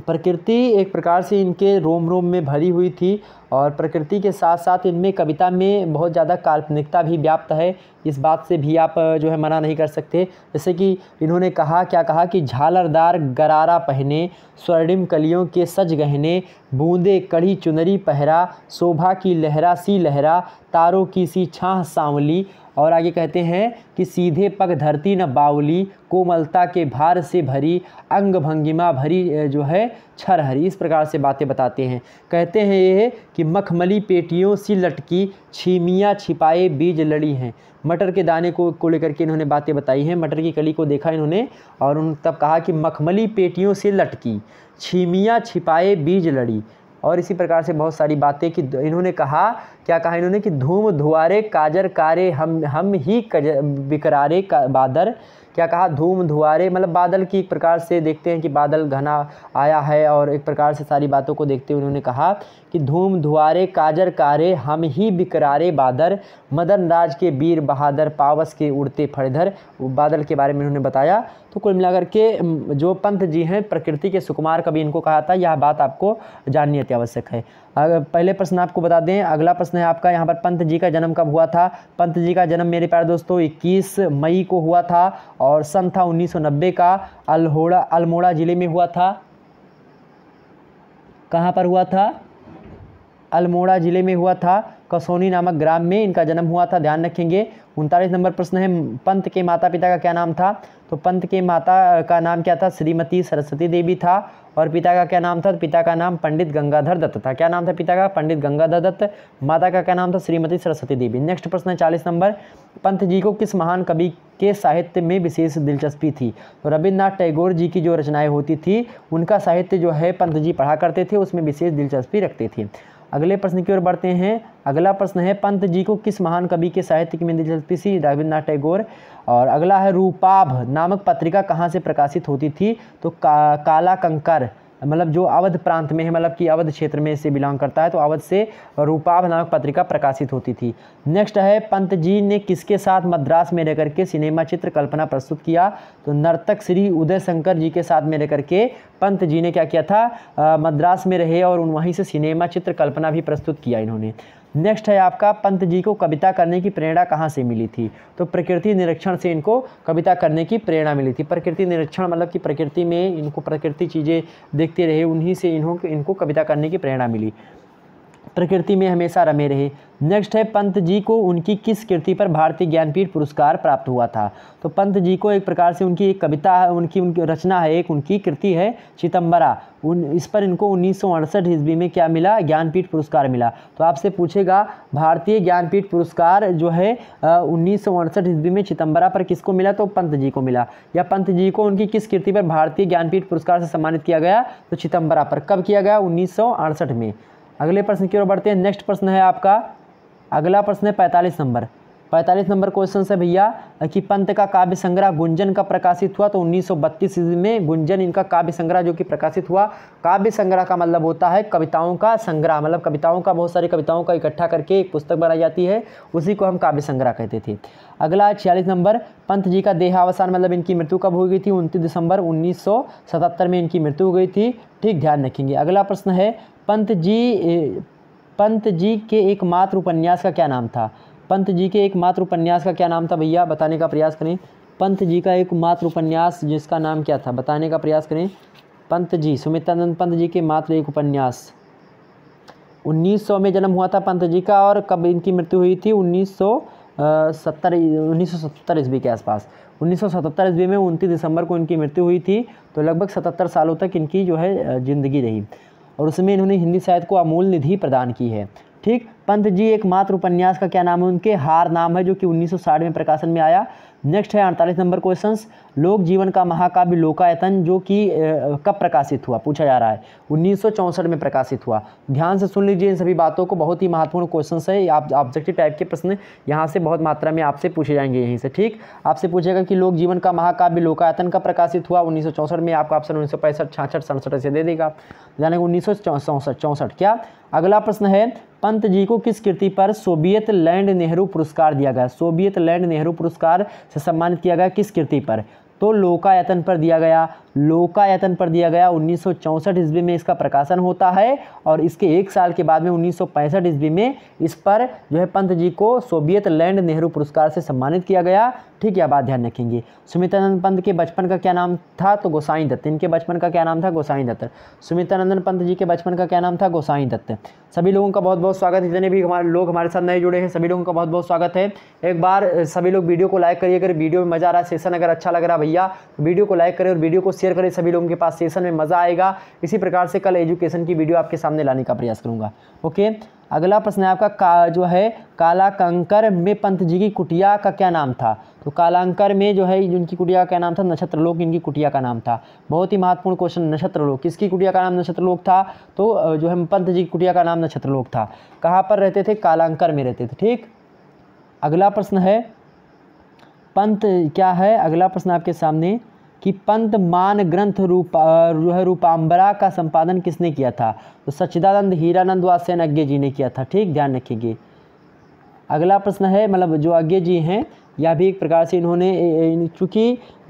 प्रकृति एक प्रकार से इनके रोम रोम में भरी हुई थी और प्रकृति के साथ साथ इनमें कविता में बहुत ज़्यादा काल्पनिकता भी व्याप्त है इस बात से भी आप जो है मना नहीं कर सकते जैसे कि इन्होंने कहा क्या कहा कि झालरदार गरारा पहने स्वर्णिम कलियों के सज गहने बूंदे कड़ी चुनरी पहरा शोभा की लहरा सी लहरा तारों की सी छाँह सांवली और आगे कहते हैं कि सीधे पग धरती न बावली कोमलता के भार से भरी अंग भंगिमा भरी जो है छर हरी इस प्रकार से बातें बताते हैं कहते हैं ये कि मखमली पेटियों सी लटकी छीमियाँ छिपाए बीज लड़ी हैं मटर के दाने को को लेकर के इन्होंने बातें बताई हैं मटर की कली को देखा इन्होंने और उन तब कहा कि मखमली पेटियों से लटकी छीमियाँ छिपाए बीज लड़ी और इसी प्रकार से बहुत सारी बातें कि इन्होंने कहा क्या कहा इन्होंने कि धूम धुआरे काजर कारे हम हम ही कजर बिकरारे का बादर क्या कहा धूम धुआरे मतलब बादल की एक प्रकार से देखते हैं कि बादल घना आया है और एक प्रकार से सारी बातों को देखते हुए उन्होंने कहा कि धूम धुआरे काजर कारे हम ही बिकरारे बादर मदन राज के वीर बहादुर पावस के उड़ते फड़धर बादल के बारे में उन्होंने बताया तो कुल मिलाकर के जो पंत जी हैं प्रकृति के सुकुमार कभी इनको कहा था यह बात आपको जाननी अति आवश्यक है अगर पहले प्रश्न आपको बता दें अगला प्रश्न है आपका यहाँ पर पंत जी का जन्म कब हुआ था पंत जी का जन्म मेरे प्यारे दोस्तों 21 मई को हुआ था और सन था 1990 का अल्होड़ा अल्मोड़ा ज़िले में हुआ था कहाँ पर हुआ था अल्मोड़ा ज़िले में हुआ था कसोनी नामक ग्राम में इनका जन्म हुआ था ध्यान रखेंगे उनतालीस नंबर प्रश्न है पंत के माता पिता का क्या नाम था तो पंत के माता का नाम क्या था श्रीमती सरस्वती देवी था और पिता का क्या नाम था तो पिता का नाम पंडित गंगाधर दत्त था क्या नाम था पिता का पंडित गंगाधर दत्त माता का क्या नाम था श्रीमती सरस्वती देवी नेक्स्ट प्रश्न है चालीस नंबर पंत जी को किस महान कवि के साहित्य में विशेष दिलचस्पी थी तो रविन्द्रनाथ टैगोर जी की जो रचनाएं होती थी उनका साहित्य जो है पंत जी पढ़ा करते थे उसमें विशेष दिलचस्पी रखते थे अगले प्रश्न की ओर बढ़ते हैं अगला प्रश्न है पंत जी को किस महान कवि के साहित्य की में दिलचस्पी सी रविन्द्रनाथ टैगोर और अगला है रूपाभ नामक पत्रिका कहाँ से प्रकाशित होती थी तो का, काला कंकर मतलब जो अवध प्रांत में है मतलब कि अवध क्षेत्र में से बिलोंग करता है तो अवध से रूपाभ नामक पत्रिका प्रकाशित होती थी नेक्स्ट है पंत जी ने किसके साथ मद्रास में रह करके सिनेमा चित्र कल्पना प्रस्तुत किया तो नर्तक श्री उदय शंकर जी के साथ में रह करके पंत जी ने क्या किया था आ, मद्रास में रहे और वहीं से सिनेमा चित्र कल्पना भी प्रस्तुत किया इन्होंने नेक्स्ट है आपका पंत जी को कविता करने की प्रेरणा कहाँ से मिली थी तो प्रकृति निरीक्षण से इनको कविता करने की प्रेरणा मिली थी प्रकृति निरीक्षण मतलब कि प्रकृति में इनको प्रकृति चीज़ें देखते रहे उन्हीं से इन्हों इनको कविता करने की प्रेरणा मिली प्रकृति में हमेशा रमे रहे नेक्स्ट है पंत जी को उनकी किस कृति पर भारतीय ज्ञानपीठ पुरस्कार प्राप्त हुआ था तो पंत जी को एक प्रकार से उनकी एक कविता है उनकी उनकी रचना है एक उनकी कृति है चितम्बरा उन इस पर इनको उन्नीस सौ अड़सठ ईस्वी में क्या मिला ज्ञानपीठ पुरस्कार मिला तो आपसे पूछेगा भारतीय ज्ञानपीठ पुरस्कार जो है उन्नीस सौ अड़सठ ईस्वी में चितम्बरा पर किसको मिला तो पंत जी को मिला या पंत जी को उनकी किस कृति पर भारतीय ज्ञानपीठ पुरस्कार से सम्मानित किया गया तो चितम्बरा पर कब किया गया उन्नीस में अगले प्रश्न की ओर बढ़ते हैं नेक्स्ट प्रश्न है आपका अगला प्रश्न है पैंतालीस नंबर पैंतालीस नंबर क्वेश्चन है भैया कि पंत का काव्य संग्रह गुंजन का प्रकाशित हुआ तो 1932 ईस्वी में गुंजन इनका काव्य संग्रह जो कि प्रकाशित हुआ काव्य संग्रह का मतलब होता है कविताओं का संग्रह मतलब कविताओं का बहुत सारी कविताओं का इकट्ठा करके एक पुस्तक बनाई जाती है उसी को हम काव्य संग्रह कहते थे अगला छियालीस नंबर पंत जी का देहावसान मतलब इनकी मृत्यु कब हो गई थी उनतीस दिसंबर उन्नीस में इनकी मृत्यु हो गई थी ठीक ध्यान रखेंगे अगला प्रश्न है पंत जी पंत जी के एकमात्र उपन्यास का क्या नाम था पंत जी के एक मात्र उपन्यास का क्या नाम था भैया बताने का प्रयास करें पंत जी का एक मात्र उपन्यास जिसका नाम क्या था बताने का प्रयास करें पंत जी सुमित्रानंद पंत जी के मात्र एक उपन्यास 1900 में जन्म हुआ था पंत जी का और कब इनकी मृत्यु हुई थी 1970 1970 ईस्वी के आसपास 1977 ईस्वी में उनतीस दिसंबर को इनकी मृत्यु हुई थी तो लगभग 77 सालों तक इनकी जो है ज़िंदगी रही और उसमें इन्होंने हिंदी साहित्य को अमूल निधि प्रदान की है ठीक पंत जी एकमात्र उपन्यास का क्या नाम है उनके हार नाम है जो कि 1960 में प्रकाशन में आया नेक्स्ट है अड़तालीस नंबर क्वेश्चंस लोक जीवन का महाकाव्य लोकायतन जो कि कब प्रकाशित हुआ पूछा जा रहा है उन्नीस में प्रकाशित हुआ ध्यान से सुन लीजिए इन सभी बातों को बहुत ही महत्वपूर्ण क्वेश्चन है आप ऑब्जेक्टिव टाइप के प्रश्न यहाँ से बहुत मात्रा में आपसे पूछे जाएंगे यहीं से ठीक आपसे पूछेगा कि लोक जीवन का महाकाव्य लोकायतन कब प्रकाशित हुआ उन्नीस में आपका ऑप्शन उन्नीस सौ पैंसठ छाछठ सड़सठ ऐसे दे देगा यानी उन्नीस सौ क्या अगला प्रश्न है पंत जी को किस कृति पर सोवियत लैंड नेहरू पुरस्कार दिया गया सोवियत लैंड नेहरू पुरस्कार से सम्मानित किया गया किस कृति पर तो लोकायतन पर दिया गया लोकायतन पर दिया गया उन्नीस सौ ईस्वी में इसका प्रकाशन होता है और इसके एक साल के बाद में उन्नीस सौ ईस्वी में इस पर जो है पंत जी को सोवियत लैंड नेहरू पुरस्कार से सम्मानित किया गया ठीक है बात ध्यान रखेंगे सुमितानंद पंत के बचपन का क्या नाम था तो गोसाई दत्त इनके बचपन का क्या नाम था गोसाई दत्त सुमितानंदन पंत जी के बचपन का क्या नाम था गोसाई दत्त सभी लोगों का बहुत बहुत स्वागत जितने भी हमारे लोग हमारे साथ नए जुड़े हैं सभी लोगों का बहुत बहुत स्वागत है एक बार सभी लोग वीडियो को लाइक करिए अगर वीडियो में मज़ा आ रहा है सेशन अगर अच्छा लग रहा है भैया वीडियो को लाइक करें और वीडियो को शेयर करें सभी लोगों के पास सेशन में मज़ा आएगा इसी प्रकार से कल एजुकेशन की वीडियो आपके सामने लाने का प्रयास करूँगा ओके अगला प्रश्न है आपका का जो है काला कंकर में पंत जी की कुटिया का क्या नाम था तो कालांकर में जो है उनकी कुटिया का क्या नाम था नक्षत्रलोक इनकी कुटिया का नाम था बहुत ही महत्वपूर्ण क्वेश्चन नक्षत्रलोक किसकी कुटिया का नाम नक्षत्रलोक था तो जो है पंत जी की कुटिया का नाम नक्षत्रलोक था कहाँ पर रहते थे कालांकर में रहते थे ठीक अगला प्रश्न है पंत क्या है अगला प्रश्न आपके सामने कि पंत मान ग्रंथ रूप रूपांबरा का संपादन किसने किया था तो सच्चिदानंद हीरानंद व अज्ञे जी ने किया था ठीक ध्यान रखिएगी अगला प्रश्न है मतलब जो अज्ञे जी हैं यह भी एक प्रकार से इन्होंने चूँकि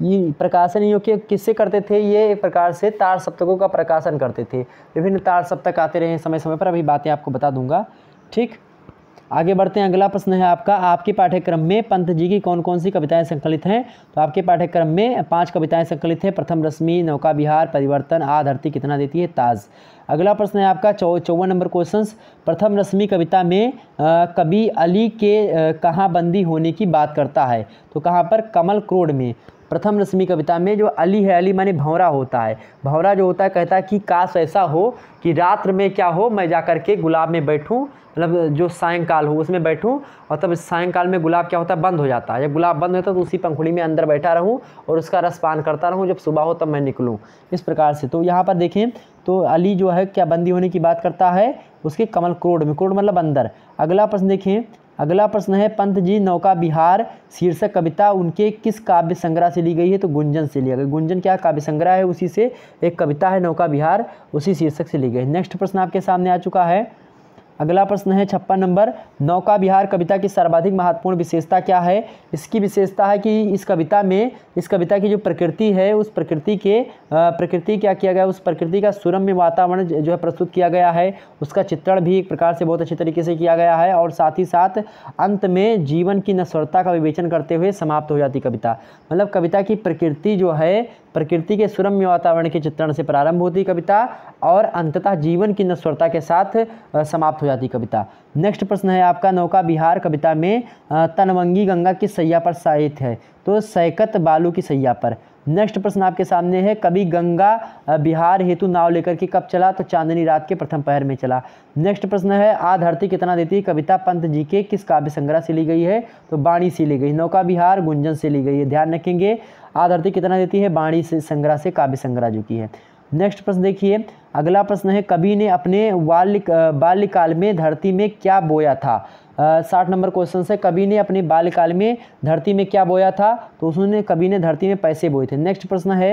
ये प्रकाशन योग्य किससे करते थे ये एक प्रकार से तार सप्तकों का प्रकाशन करते थे विभिन्न तार सप्तक आते रहे समय समय पर अभी बातें आपको बता दूंगा ठीक आगे बढ़ते हैं अगला प्रश्न है आपका आपके पाठ्यक्रम में पंत जी की कौन कौन सी कविताएं संकलित हैं तो आपके पाठ्यक्रम में पांच कविताएं संकलित हैं प्रथम रश्मि नौका बिहार परिवर्तन आ धरती कितना देती है ताज अगला प्रश्न है आपका चौ चौवन नंबर क्वेश्चन प्रथम रश्मि कविता में कभी अली के कहाँ बंदी होने की बात करता है तो कहाँ पर कमल क्रोड में प्रथम रश्मि कविता में जो अली है अली माने भंवरा होता है भंवरा जो होता है कहता है कि काश ऐसा हो कि रात्र में क्या हो मैं जा कर के गुलाब में बैठूँ मतलब जो सायंकाल हो उसमें बैठूँ और तब सायंकाल में गुलाब क्या होता है बंद हो जाता है जब गुलाब बंद होता है तो उसी पंखुड़ी में अंदर बैठा रहूँ और उसका रस पान करता रहूँ जब सुबह हो तब मैं निकलूँ इस प्रकार से तो यहाँ पर देखें तो अली जो है क्या बंदी होने की बात करता है उसके कमल क्रोड में क्रोड मतलब अंदर अगला प्रश्न देखें अगला प्रश्न है पंत जी नौका बिहार शीर्षक कविता उनके किस काव्य संग्रह से ली गई है तो गुंजन से लिया गया गुंजन क्या काव्य संग्रह है उसी से एक कविता है नौका बिहार उसी शीर्षक से ली गई नेक्स्ट प्रश्न आपके सामने आ चुका है अगला प्रश्न है छप्पन नंबर नौका बिहार कविता की सर्वाधिक महत्वपूर्ण विशेषता क्या है इसकी विशेषता है कि इस कविता में इस कविता की जो प्रकृति है उस प्रकृति के प्रकृति क्या किया गया उस प्रकृति का सुरम्य वातावरण जो है प्रस्तुत किया गया है उसका चित्रण भी एक प्रकार से बहुत अच्छे तरीके से किया गया है और साथ ही साथ अंत में जीवन की नस्वरता का विवेचन करते हुए समाप्त हो जाती कविता मतलब कविता की प्रकृति जो है प्रकृति के सुरम्य वातावरण के चित्रण से प्रारंभ होती कविता और अंततः जीवन की नस्वरता के साथ समाप्त हो जाती कविता नेक्स्ट प्रश्न है आपका नौका बिहार कविता में तनवंगी गंगा किस सैया पर साहित है तो सैकत बालू की सैया पर नेक्स्ट प्रश्न आपके सामने है कभी गंगा बिहार हेतु नाव लेकर के कब चला तो चांदनी रात के प्रथम पहर में चला नेक्स्ट प्रश्न है आ धरती कितना देती है कविता पंत जी के किस काव्य संग्रह से ली गई है तो बाणी से ली गई नौका बिहार गुंजन से ली गई है ध्यान रखेंगे धरती कितना देती है बाणी से संग्रह से काव्य संग्रह जो की है नेक्स्ट प्रश्न देखिए अगला प्रश्न है कवि ने अपने बाल्य बाल्यकाल में धरती में क्या बोया था साठ नंबर क्वेश्चन से कवि ने अपने बाल्यकाल में धरती में क्या बोया था तो उसने कवि ने धरती में पैसे बोए थे नेक्स्ट प्रश्न है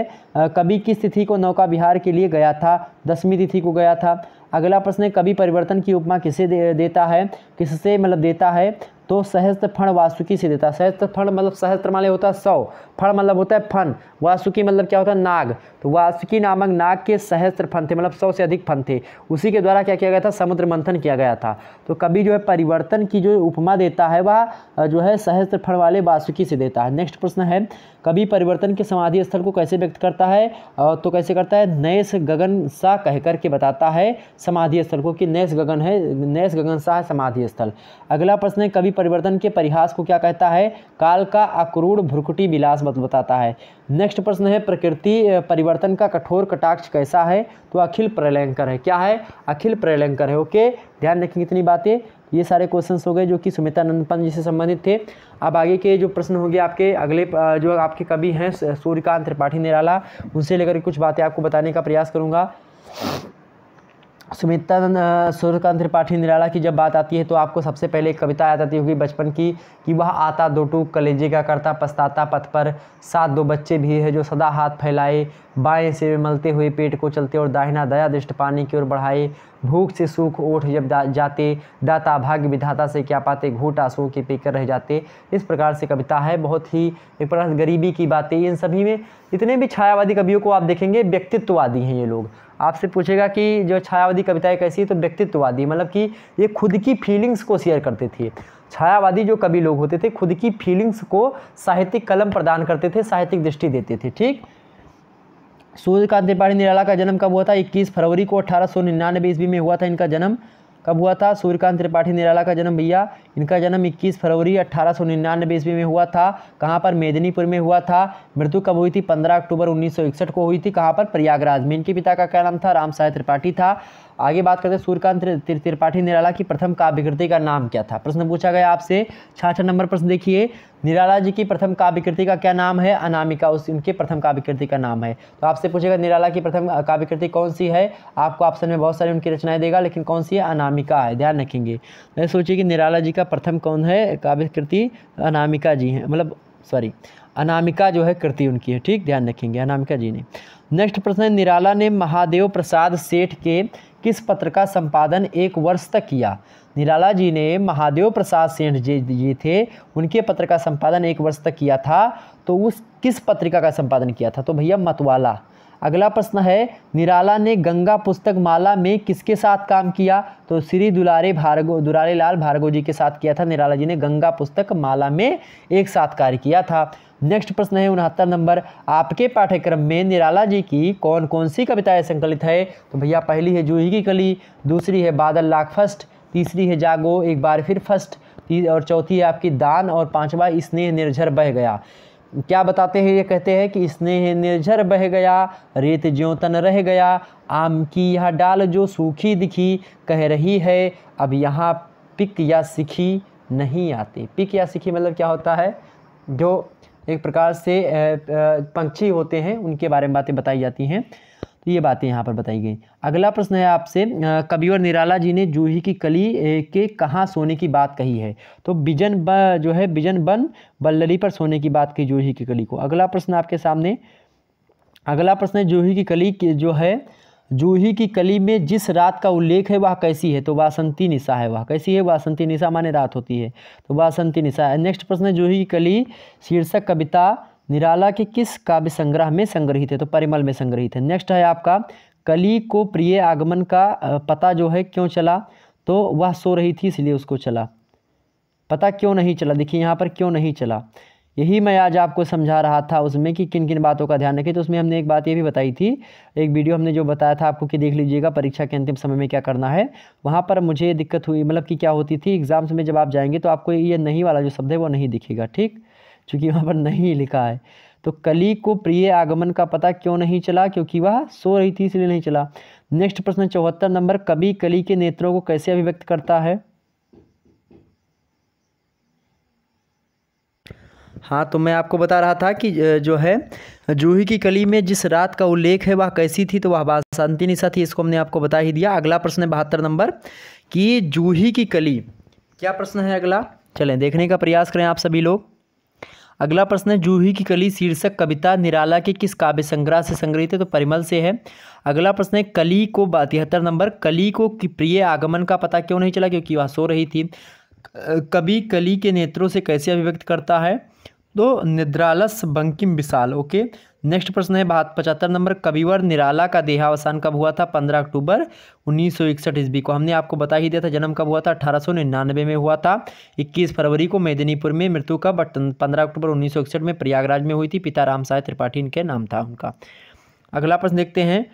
कवि किस तिथि को नौका विहार के लिए गया था दसवीं तिथि को गया था अगला प्रश्न है कवि परिवर्तन की उपमा किसे दे, देता है किससे मतलब देता है तो सहस्त्र फण वासुकी से देता सहस्त्र फण मतलब सहस्त्र माले होता है सौ फण मतलब होता है फन वासुकी मतलब क्या होता है नाग तो वासुकी नामक नाग के सहस्त्र फन थे मतलब सौ से अधिक फन थे उसी के द्वारा क्या किया गया था समुद्र मंथन किया गया था तो कभी जो है परिवर्तन की जो उपमा देता है वह जो है सहस्त्र फण वाले वासुकी से देता है नेक्स्ट प्रश्न है कभी परिवर्तन के समाधि स्थल को कैसे व्यक्त करता है तो कैसे करता है नैस गगन सा कह करके बताता है समाधि स्थल को कि नैस गगन है नैस गगन सा है समाधि स्थल अगला प्रश्न है कभी परिवर्तन के परिहास को क्या कहता है काल का अक्रूर भ्रुकुटी विलास मत बताता है नेक्स्ट प्रश्न है प्रकृति परिवर्तन का कठोर कटाक्ष कैसा है तो अखिल प्रलयंकर है क्या है अखिल प्रलयंकर है ओके ध्यान रखेंगे इतनी बातें ये सारे क्वेश्चन हो गए जो कि सुमिता नंदपन जी से संबंधित थे अब आगे के जो प्रश्न होंगे आपके अगले जो आपके कवि हैं सूर्यकांत त्रिपाठी निराला उनसे लेकर कुछ बातें आपको बताने का प्रयास करूँगा सुमित्रा सूर्यकांत त्रिपाठी निराला की जब बात आती है तो आपको सबसे पहले एक कविता याद आती होगी बचपन की कि वह आता दो टूक कलेजे का करता पछताता पथ पर सात दो बच्चे भी है जो सदा हाथ फैलाए बाएं से मलते हुए पेट को चलते और दाहिना दया दृष्ट पानी की ओर बढ़ाए भूख से सूख ओठ जब दा, जाते दाता भाग्य विधाता से क्या पाते घूट आंसू के पीकर रह जाते इस प्रकार से कविता है बहुत ही एक प्रकार गरीबी की बातें इन सभी में इतने भी छायावादी कवियों को आप देखेंगे व्यक्तित्ववादी हैं ये लोग आपसे पूछेगा कि जो छायावादी कविताएं कैसी है तो व्यक्तित्ववादी मतलब कि ये खुद की फीलिंग्स को शेयर करते थे छायावादी जो कवि लोग होते थे खुद की फीलिंग्स को साहित्यिक कलम प्रदान करते थे साहित्यिक दृष्टि देते थे ठीक सूर्यकांत त्रिपाठी निराला का जन्म कब हुआ था 21 फरवरी को अठारह सौ ईस्वी में हुआ था इनका जन्म कब हुआ था सूर्यकांत त्रिपाठी निराला का जन्म भैया इनका जन्म 21 फरवरी अट्ठारह सौ निन्यानवे ईस्वी में हुआ था कहाँ पर मेदिनीपुर में हुआ था मृत्यु कब हुई थी 15 अक्टूबर 1961 को हुई थी कहाँ पर प्रयागराज में इनके पिता का क्या नाम था राम साहेब त्रिपाठी था आगे बात करते हैं सूर्यकांत त्रिपाठी निराला की प्रथम काव्य कृति का नाम क्या था प्रश्न पूछा गया आपसे छाछ नंबर प्रश्न देखिए निराला जी की प्रथम काव्यकृति का क्या नाम है अनामिका उस उनके प्रथम काव्यकृति का नाम है तो आपसे पूछेगा निराला की प्रथम काव्यकृति कौन सी है आपको ऑप्शन में बहुत सारी उनकी रचनाएं देगा लेकिन कौन सी है अनामिका है ध्यान रखेंगे मैं सोचिए कि निराला जी का प्रथम कौन है काव्यकृति अनामिका जी हैं मतलब सॉरी अनामिका जो है कृति उनकी है ठीक ध्यान रखेंगे अनामिका जी ने नेक्स्ट प्रश्न है निराला ने महादेव प्रसाद सेठ के किस पत्र का संपादन एक वर्ष तक किया निराला जी ने महादेव प्रसाद सेठ जी जी थे उनके पत्र का संपादन एक वर्ष तक किया था तो उस किस पत्रिका का संपादन किया था तो भैया मतवाला अगला प्रश्न है निराला ने गंगा पुस्तक माला में किसके साथ काम किया तो श्री दुलारे भार्गव दुलारे लाल भार्गव जी के साथ किया था निराला जी ने गंगा पुस्तक माला में एक साथ कार्य किया था नेक्स्ट प्रश्न है उनहत्तर नंबर आपके पाठ्यक्रम में निराला जी की कौन कौन सी कविताएं संकलित है तो भैया पहली है जूही की कली दूसरी है बादल लाख फर्स्ट तीसरी है जागो एक बार फिर फर्स्ट और चौथी है आपकी दान और पाँचवा स्नेह निर्झर बह गया क्या बताते हैं ये कहते हैं कि स्नेह निर्झर बह गया रेत ज्योतन रह गया आम की यह डाल जो सूखी दिखी कह रही है अब यहाँ पिक या सिखी नहीं आती पिक या सिखी मतलब क्या होता है जो एक प्रकार से पंक्षी होते हैं उनके बारे में बातें बताई जाती हैं तो ये बातें यहाँ पर बताई गई अगला प्रश्न है आपसे कबीवर निराला जी ने जूही की कली के कहाँ सोने की बात कही है तो बिजन ब जो है बिजन बन बल्लरी पर सोने की बात कही जूही की कली को अगला प्रश्न आपके सामने अगला प्रश्न है जूही की कली जो है जूही की कली में जिस रात का उल्लेख है वह कैसी है तो वासंती निशा है वह कैसी है वासंती निशा माने रात होती है तो वासंती निशा है नेक्स्ट प्रश्न है जूही की कली शीर्षक कविता निराला के किस काव्य संग्रह में संग्रहित है तो परिमल में संग्रहित है नेक्स्ट है आपका कली को प्रिय आगमन का पता जो है क्यों चला तो वह सो रही थी इसलिए उसको चला पता क्यों नहीं चला देखिए यहाँ पर क्यों नहीं चला यही मैं आज आपको समझा रहा था उसमें कि किन किन बातों का ध्यान रखें तो उसमें हमने एक बात ये भी बताई थी एक वीडियो हमने जो बताया था आपको कि देख लीजिएगा परीक्षा के अंतिम समय में क्या करना है वहाँ पर मुझे दिक्कत हुई मतलब कि क्या होती थी एग्ज़ाम्स में जब आप जाएंगे तो आपको ये नहीं वाला जो शब्द है वो नहीं दिखेगा ठीक चूँकि वहाँ पर नहीं लिखा है तो कली को प्रिय आगमन का पता क्यों नहीं चला क्योंकि वह सो रही थी इसलिए नहीं चला नेक्स्ट प्रश्न चौहत्तर नंबर कभी कली के नेत्रों को कैसे अभिव्यक्त करता है हाँ तो मैं आपको बता रहा था कि जो है जूही की कली में जिस रात का उल्लेख है वह कैसी थी तो वह शांति निशा थी इसको हमने आपको बता ही दिया अगला प्रश्न है बहत्तर नंबर कि जूही की कली क्या प्रश्न है अगला चलें देखने का प्रयास करें आप सभी लोग अगला प्रश्न है जूही की कली शीर्षक कविता निराला के किस काव्य संग्रह से संग्रहित है तो परिमल से है अगला प्रश्न है कली को तिहत्तर नंबर कली को प्रिय आगमन का पता क्यों नहीं चला क्योंकि वह सो रही थी कभी कली के नेत्रों से कैसे अभिव्यक्त करता है तो निद्रालस बंकिम विशाल ओके नेक्स्ट प्रश्न है बात पचहत्तर नंबर कविवर निराला का देहावसान कब हुआ था पंद्रह अक्टूबर उन्नीस सौ इकसठ ईस्वी को हमने आपको बता ही दिया था जन्म कब हुआ था अठारह सौ निन्यानवे में हुआ था इक्कीस फरवरी को मेदिनीपुर में मृत्यु का बट पंद्रह अक्टूबर उन्नीस सौ इकसठ में प्रयागराज में हुई थी पिता राम साहेब त्रिपाठी इनके नाम था उनका अगला प्रश्न देखते हैं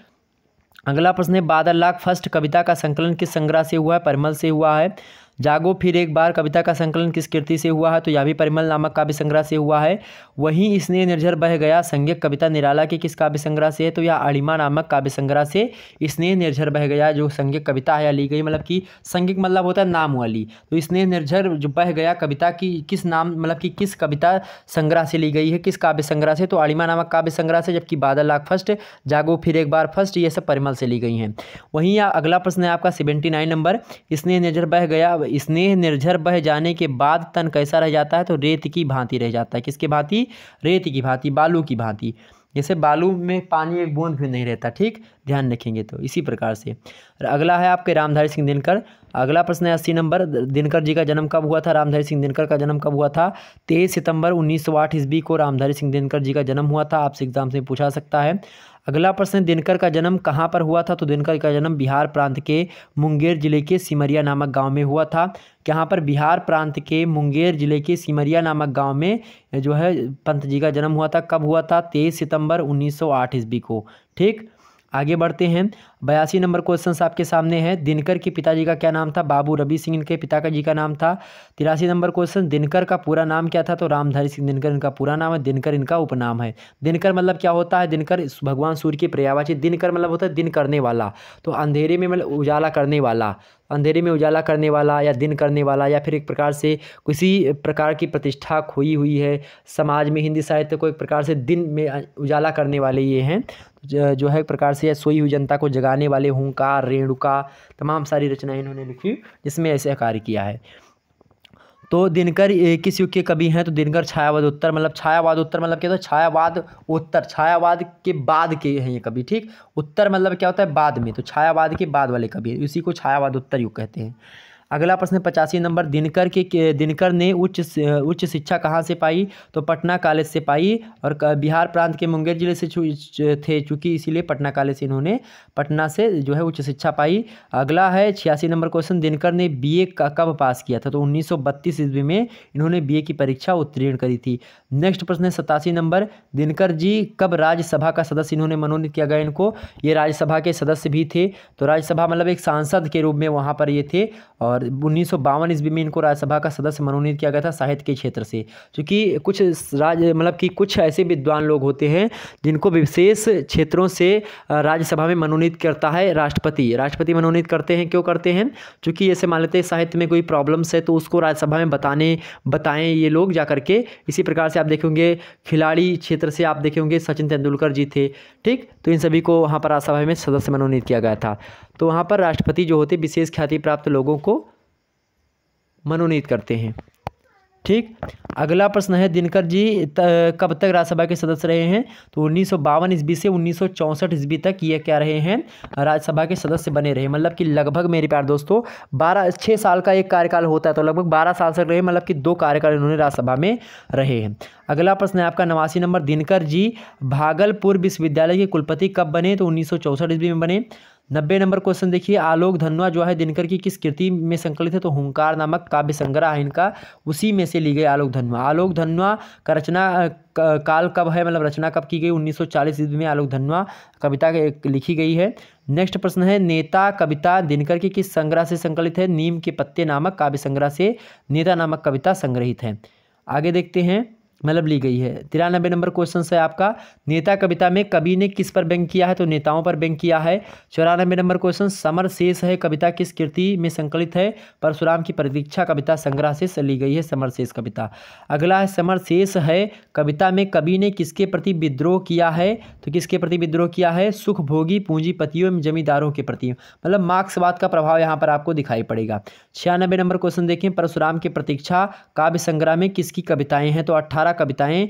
अगला प्रश्न है बादल लाख फर्स्ट कविता का संकलन किस संग्रह से हुआ है परमल से हुआ है जागो फिर एक बार कविता का संकलन किस कृति से हुआ है तो यह भी परिमल नामक काव्य संग्रह से हुआ है वहीं इसने निर्झर बह गया संज्ञक कविता निराला के किस काव्य संग्रह से है तो यह अड़िमा नामक काव्य संग्रह से इसने निर्झर बह गया जो संज्ञक कविता है ली गई मतलब कि संज्ञक मतलब होता है नाम वाली तो इसने निर्झर जो बह गया कविता की किस नाम मतलब कि किस कविता संग्रह से ली गई है किस काव्य संग्रह से तो अड़िमा नामक काव्य संग्रह से जबकि बादल लाख फर्स्ट जागो फिर एक बार फर्स्ट ये सब परिमल से ली गई हैं वहीं अगला प्रश्न है आपका सेवेंटी नाइन नंबर इसने निर्झर बह गया स्नेह निर्झर बह जाने के बाद तन कैसा रह जाता है तो रेत की भांति रह जाता है किसके भांति रेत की भांति बालू की भांति जैसे बालू में पानी एक बूंद भी नहीं रहता ठीक ध्यान रखेंगे तो इसी प्रकार से अगला है आपके रामधारी सिंह दिनकर अगला प्रश्न है अस्सी नंबर दिनकर जी का जन्म कब हुआ था रामधारी सिंह दिनकर का जन्म कब हुआ था तेईस सितंबर उन्नीस सौ ईस्वी को रामधारी सिंह दिनकर जी का जन्म हुआ था आपसे एग्जाम से पूछा सकता है अगला प्रश्न दिनकर का जन्म कहाँ पर हुआ था तो दिनकर का जन्म बिहार प्रांत के मुंगेर जिले के सिमरिया नामक गांव में हुआ था यहाँ पर बिहार प्रांत के मुंगेर जिले के सिमरिया नामक गांव में जो है पंत जी का जन्म हुआ था कब हुआ था तेईस सितंबर 1908 ईस्वी को ठीक आगे बढ़ते हैं बयासी नंबर क्वेश्चन आपके सामने है दिनकर के पिताजी का क्या नाम था बाबू रवि सिंह इनके पिता का जी का नाम था तिरासी नंबर क्वेश्चन दिनकर का पूरा नाम क्या था तो रामधारी सिंह दिनकर इनका पूरा नाम है दिनकर इनका उपनाम है दिनकर मतलब क्या होता है दिनकर भगवान सूर्य की प्रयावाची दिनकर मतलब होता है दिन करने वाला तो अंधेरे में मतलब उजाला करने वाला अंधेरे में उजाला करने वाला या दिन करने वाला या फिर एक प्रकार से किसी प्रकार की प्रतिष्ठा खोई हुई है समाज में हिंदी साहित्य को एक प्रकार से दिन में उजाला करने वाले ये हैं जो है एक प्रकार से सोई हुई जनता को जगाने वाले हूंकार रेणुका तमाम सारी रचनाएं इन्होंने लिखी जिसमें ऐसे कार्य किया है तो दिनकर किस युग के कवि हैं तो दिनकर छायावाद उत्तर मतलब छायावाद उत्तर मतलब क्या होता है छायावाद उत्तर छायावाद के बाद के हैं ये कवि ठीक उत्तर मतलब क्या होता है बाद में तो छायावाद के बाद वाले कवि इसी को छायावाद उत्तर युग कहते हैं अगला प्रश्न पचासी नंबर दिनकर के दिनकर ने उच्च उच्च शिक्षा कहाँ से पाई तो पटना कॉलेज से पाई और बिहार प्रांत के मुंगेर जिले से थे चूँकि इसीलिए पटना कॉलेज से इन्होंने पटना से जो है उच्च शिक्षा पाई अगला है छियासी नंबर क्वेश्चन दिनकर ने बी का कब पास किया था तो उन्नीस सौ ईस्वी में इन्होंने बी की परीक्षा उत्तीर्ण करी थी नेक्स्ट प्रश्न है सतासी नंबर दिनकर जी कब राज्यसभा का सदस्य इन्होंने मनोनीत किया गया इनको ये राज्यसभा के सदस्य भी थे तो राज्यसभा मतलब एक सांसद के रूप में वहाँ पर ये थे और और उन्नीस ईस्वी में इनको राज्यसभा का सदस्य मनोनीत किया गया था साहित्य के क्षेत्र से चूँकि कुछ राज मतलब कि कुछ ऐसे विद्वान लोग होते हैं जिनको विशेष क्षेत्रों से राज्यसभा में मनोनीत करता है राष्ट्रपति राष्ट्रपति मनोनीत करते हैं क्यों करते हैं चूँकि ऐसे मान लेते हैं साहित्य में कोई प्रॉब्लम्स है तो उसको राज्यसभा में बताने बताएं ये लोग जा करके इसी प्रकार से आप देखेंगे खिलाड़ी क्षेत्र से आप देखेंगे सचिन तेंदुलकर जी थे ठीक तो इन सभी को वहाँ पर राज्यसभा में सदस्य मनोनीत किया गया था तो वहाँ पर राष्ट्रपति जो होते विशेष ख्याति प्राप्त लोगों को मनोनीत करते हैं ठीक अगला प्रश्न है दिनकर जी त, कब तक राज्यसभा के सदस्य रहे हैं तो उन्नीस सौ बावन ईस्वी से उन्नीस सौ चौंसठ ईस्वी तक ये क्या रहे हैं राज्यसभा के सदस्य बने रहे मतलब कि लगभग मेरे प्यार दोस्तों बारह छः साल का एक कार्यकाल होता है तो लगभग बारह साल तक रहे मतलब कि दो कार्यकाल इन्होंने राज्यसभा में रहे हैं अगला प्रश्न है आपका नवासी नंबर दिनकर जी भागलपुर विश्वविद्यालय के कुलपति कब बने तो उन्नीस सौ ईस्वी में बने नब्बे नंबर क्वेश्चन देखिए आलोक धनवा जो है दिनकर की किस कृति में संकलित है तो हुंकार नामक काव्य संग्रह है इनका उसी में से ली गई आलोक धनुआ आलोक धनवा का रचना काल कब है मतलब रचना कब की गई 1940 ईस्वी में आलोक धनवा कविता लिखी गई है नेक्स्ट प्रश्न है नेता कविता दिनकर की किस संग्रह से संकलित है नीम के पत्ते नामक काव्य संग्रह से नेता नामक कविता संग्रहित है आगे देखते हैं मतलब ली गई है तिरानबे नंबर क्वेश्चन है आपका नेता कविता में कवि ने किस पर व्यंग किया है तो नेताओं पर व्यंग किया है चौरानबे नंबर क्वेश्चन समर शेष है कविता किस कृति में संकलित है परशुराम की प्रतीक्षा कविता संग्रह से ली गई है समर शेष कविता अगला है समर शेष है कविता में कवि ने किसके प्रति विद्रोह किया है तो किसके प्रति विद्रोह किया है सुखभोगी पूंजीपतियों एवं जमींदारों के प्रति मतलब मार्क्सवाद का प्रभाव यहाँ पर आपको दिखाई पड़ेगा छियानबे नंबर क्वेश्चन देखें परशुराम की प्रतीक्षा काव्य संग्रह में किसकी कविताएं हैं तो अट्ठारह अट्ठारह कविताएँ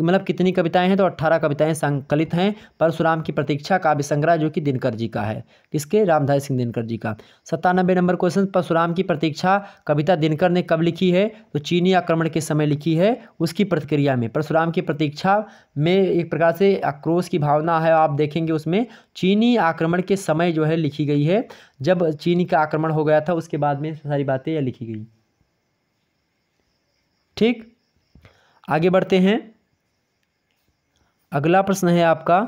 मतलब कितनी कविताएँ हैं तो अट्ठारह कविताएँ संकलित हैं परशुराम की प्रतीक्षा काव्य संग्रह जो कि दिनकर जी का है किसके रामधारी सिंह दिनकर जी का सत्तानबे नंबर क्वेश्चन परशुराम की प्रतीक्षा कविता दिनकर ने कब लिखी है तो चीनी आक्रमण के समय लिखी है उसकी प्रतिक्रिया में परशुराम की प्रतीक्षा में एक प्रकार से आक्रोश की भावना है आप देखेंगे उसमें चीनी आक्रमण के समय जो है लिखी गई है जब चीनी का आक्रमण हो गया था उसके बाद में सारी बातें यह लिखी गई ठीक आगे बढ़ते हैं अगला प्रश्न है आपका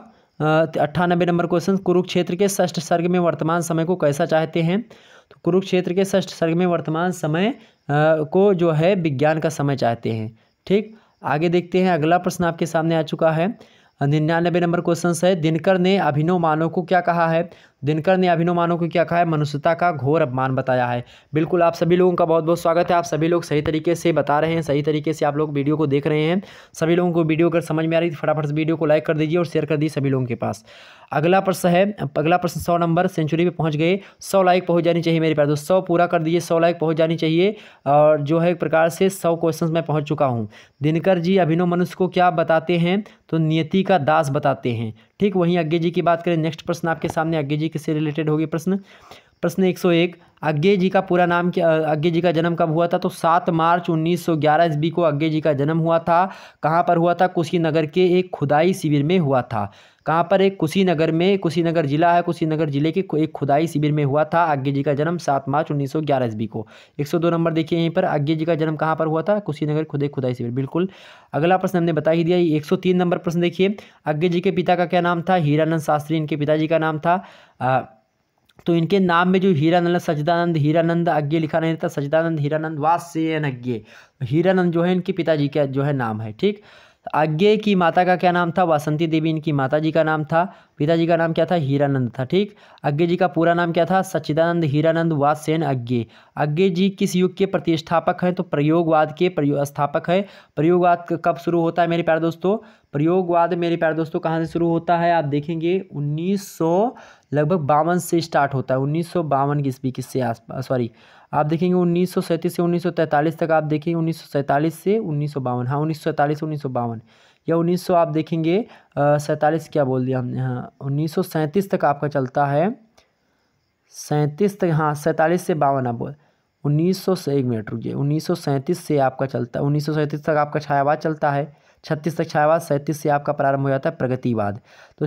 अट्ठानबे नंबर क्वेश्चन कुरुक्षेत्र के षष्ठ सर्ग में वर्तमान समय को कैसा चाहते हैं तो कुरुक्षेत्र के षष्ठ सर्ग में वर्तमान समय को जो है विज्ञान का समय चाहते हैं ठीक आगे देखते हैं अगला प्रश्न आपके सामने आ चुका है निन्यानबे नंबर क्वेश्चन है दिनकर ने अभिनव मानव को क्या कहा है दिनकर ने अभिनव को क्या कहा है मनुष्यता का घोर अपमान बताया है बिल्कुल आप सभी लोगों का बहुत बहुत स्वागत है आप सभी लोग सही तरीके से बता रहे हैं सही तरीके से आप लोग वीडियो को देख रहे हैं सभी लोगों को वीडियो अगर समझ में आ रही थी तो फटाफट से वीडियो को लाइक कर दीजिए और शेयर कर दीजिए सभी लोगों के पास अगला प्रश्न है अगला प्रश्न सौ नंबर सेंचुरी पर पहुँच गए सौ लाइक पहुँच जानी चाहिए मेरे पास दोस्त सौ पूरा कर दीजिए सौ लाइक पहुँच जानी चाहिए और जो है एक प्रकार से सौ क्वेश्चन मैं पहुँच चुका हूँ दिनकर जी अभिनव मनुष्य को क्या बताते हैं तो नियति का दास बताते हैं ठीक वहीं अज्ञे जी की बात करें नेक्स्ट प्रश्न आपके सामने अज्ञे जी से रिलेटेड होगी प्रश्न प्रश्न एक सौ एक अज्ञे जी का पूरा नाम क्या अज्ञे जी का जन्म कब हुआ था तो सात मार्च उन्नीस सौ ग्यारह ईस्वी को अज्ञे जी का जन्म हुआ था कहाँ पर हुआ था कुशीनगर के एक खुदाई शिविर में हुआ था कहाँ पर एक कुशीनगर में कुशीनगर जिला है कुशीनगर जिले के एक खुदाई शिविर में हुआ था आज्ञे जी का जन्म सात मार्च उन्नीस सौ ग्यारह ईस्वी को एक सौ दो नंबर देखिए यहीं पर आज्ञे जी का जन्म कहाँ पर हुआ था कुशीनगर खुदे खुदाई शिविर बिल्कुल अगला प्रश्न हमने बता ही दिया एक सौ तीन नंबर प्रश्न देखिए आज्ञे जी के पिता का क्या नाम था हीरानंद शास्त्री इनके पिताजी का नाम था आ, तो इनके नाम में जो हीरानंद सचिदानंद हीरानंद अज्ञे लिखा नहीं था सचिदानंद हीरानंद वास्यन अज्ञे हीरानंद जो है इनके पिताजी का जो है नाम है ठीक आज्ञे की माता का क्या नाम था वासंती देवी इनकी माता जी का नाम था पिताजी का नाम क्या था हीरानंद था ठीक अज्ञे जी का पूरा नाम क्या था सच्चिदानंद हीरानंद वासेन अज्ञे अज्ञे जी किस युग के प्रतिष्ठापक हैं तो प्रयोगवाद के प्रयोग स्थापक हैं प्रयोगवाद कब शुरू होता है मेरे प्यारे दोस्तों प्रयोगवाद मेरे प्यारे दोस्तों कहाँ से शुरू होता है आप देखेंगे उन्नीस लगभग बावन से स्टार्ट होता है उन्नीस सौ बावन की ईस्वी से आस सॉरी आप देखेंगे उन्नीस से उन्नीस तक आप देखेंगे उन्नीस से उन्नीस सौ बावन हाँ उन्नीस से उन्नीस या 1900 आप देखेंगे सैंतालीस क्या बोल दिया हमने हाँ उन्नीस तक आपका चलता है सैंतीस तक हाँ सैंतालीस से बावन आप बोल उन्नीस सौ से एक मिनट रुकिए उन्नीस से आपका चलता है उन्नीस तक आपका छायावाद चलता है छत्तीस तक छायावाद सैंतीस से आपका प्रारंभ हो जाता है प्रगतिवाद तो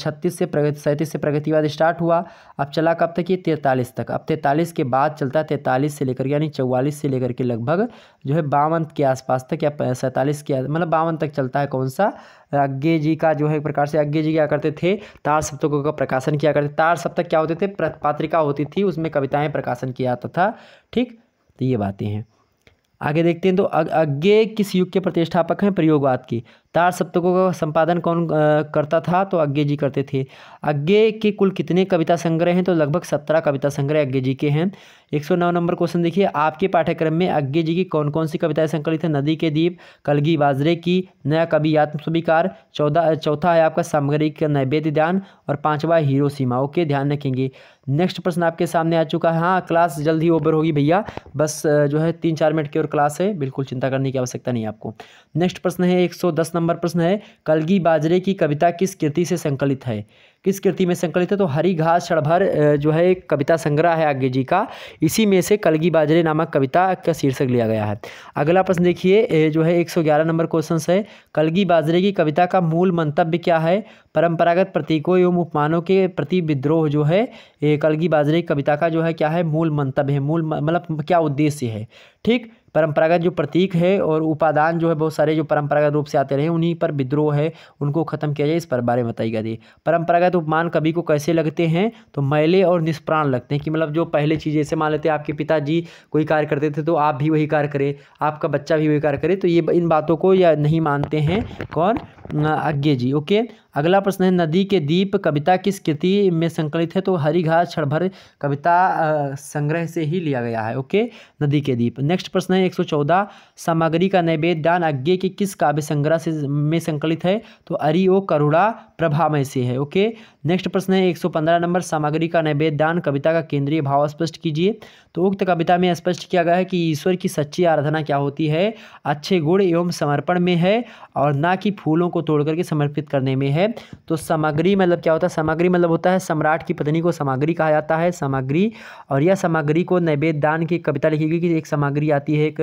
छत्तीस से प्रगति सैंतीस से प्रगतिवाद स्टार्ट हुआ अब चला कब तक ये तैंतालीस तक अब तैंतालीस के बाद चलता है तैंतालीस से लेकर यानी चौवालीस से लेकर के लगभग जो है बावन के आसपास तक या सैंतालीस के मतलब बावन तक चलता है कौन सा अज्ञे जी का जो है एक प्रकार से अज्ञे जी क्या करते थे तार सप्तकों का प्रकाशन किया करते तार सप्तक क्या होते थे पात्रिका होती थी उसमें कविताएं प्रकाशन किया जाता था ठीक तो ये बातें हैं आगे देखते हैं तो अज्ञे किस युग के प्रतिष्ठापक हैं प्रयोगवाद की तार सप्तकों का संपादन कौन करता था तो अज्ञे जी करते थे अज्ञे के कुल कितने कविता संग्रह हैं तो लगभग सत्रह कविता संग्रह अज्ञे जी के हैं एक सौ नौ नंबर क्वेश्चन देखिए आपके पाठ्यक्रम में अज्ञे जी की कौन कौन सी कविताएं संकलित हैं नदी के दीप कलगी बाजरे की नया कवि आत्म स्वीकार चौदह चौथा है आपका सामग्री का नैवेद्य ध्यान और पाँचवा हीरो सीमा ओके ध्यान रखेंगे नेक्स्ट प्रश्न आपके सामने आ चुका है हाँ क्लास जल्द ही ओवर होगी भैया बस जो है तीन चार मिनट की और क्लास है बिल्कुल चिंता करने की आवश्यकता नहीं आपको नेक्स्ट प्रश्न है एक सौ दस नंबर नंबर प्रश्न है कलगी बाजरे की कविता किस कृति से संकलित है किस कृति में संकलित है तो हरी घास क्षणभर जो है एक कविता संग्रह है आज्ञा जी का इसी में से कलगी बाजरे नामक कविता का शीर्षक लिया गया है अगला प्रश्न देखिए जो है 111 नंबर क्वेश्चन है कलगी बाजरे की कविता का मूल मंतव्य क्या है परंपरागत प्रतीकों एवं उपमानों के प्रति विद्रोह जो है कलगी बाजरे की कविता का जो है क्या है मूल मंतव्य है मूल मतलब क्या उद्देश्य है ठीक परंपरागत जो प्रतीक है और उपादान जो है बहुत सारे जो परंपरागत रूप से आते रहे उन्हीं पर विद्रोह है उनको ख़त्म किया जाए इस पर बारे में बताई गई परंपरागत उपमान कवि को कैसे लगते हैं तो मैले और निष्प्राण लगते हैं कि मतलब जो पहले चीज़ ऐसे मान लेते हैं आपके पिताजी कोई कार्य करते थे तो आप भी वही कार्य करें आपका बच्चा भी वही कार्य करे तो ये इन बातों को या नहीं मानते हैं कौन आज्ञे जी ओके अगला प्रश्न है नदी के दीप कविता किस कृति में संकलित है तो हरी घास क्षणभर कविता संग्रह से ही लिया गया है ओके नदी के दीप नेक्स्ट प्रश्न है 114 सामग्री का नैवेद्य दान आज्ञे के किस काव्य संग्रह से में संकलित है तो अरी ओ करुणा प्रभामय से है ओके नेक्स्ट प्रश्न है 115 नंबर सामग्री का नैवेद्य दान कविता का केंद्रीय भाव स्पष्ट कीजिए तो उक्त कविता में स्पष्ट किया गया है कि ईश्वर की सच्ची आराधना क्या होती है अच्छे गुण एवं समर्पण में है और ना कि फूलों को तोड़ करके समर्पित करने में है तो सामग्री मतलब क्या होता है सामग्री मतलब होता है सम्राट की पत्नी को सामग्री कहा जाता है सामग्री और यह सामग्री को नैवेद दान की कविता लिखी गई कि एक सामग्री आती है एक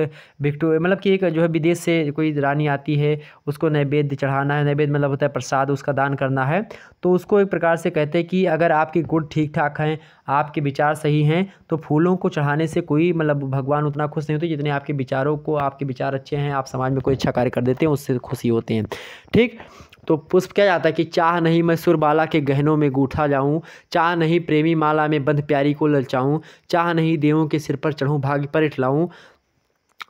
विक्टो मतलब कि एक जो है विदेश से कोई रानी आती है उसको नैवेद्य चढ़ाना है नैवेद्य मतलब होता है प्रसाद उसका दान करना है तो उसको एक प्रकार प्रकार से कहते हैं कि अगर आपके गुण ठीक ठाक हैं आपके विचार सही हैं तो फूलों को चढ़ाने से कोई मतलब भगवान उतना खुश नहीं होते जितने आपके विचारों को आपके विचार अच्छे हैं आप समाज में कोई अच्छा कार्य कर देते हैं उससे खुशी होते हैं ठीक तो पुष्प क्या जाता है कि चाह नहीं मैं सुरबाला के गहनों में गूठा जाऊं चाह नहीं प्रेमी माला में बंध प्यारी को ललचाऊं चाह नहीं देवों के सिर पर चढ़ूं भाग्य पर इठलाऊं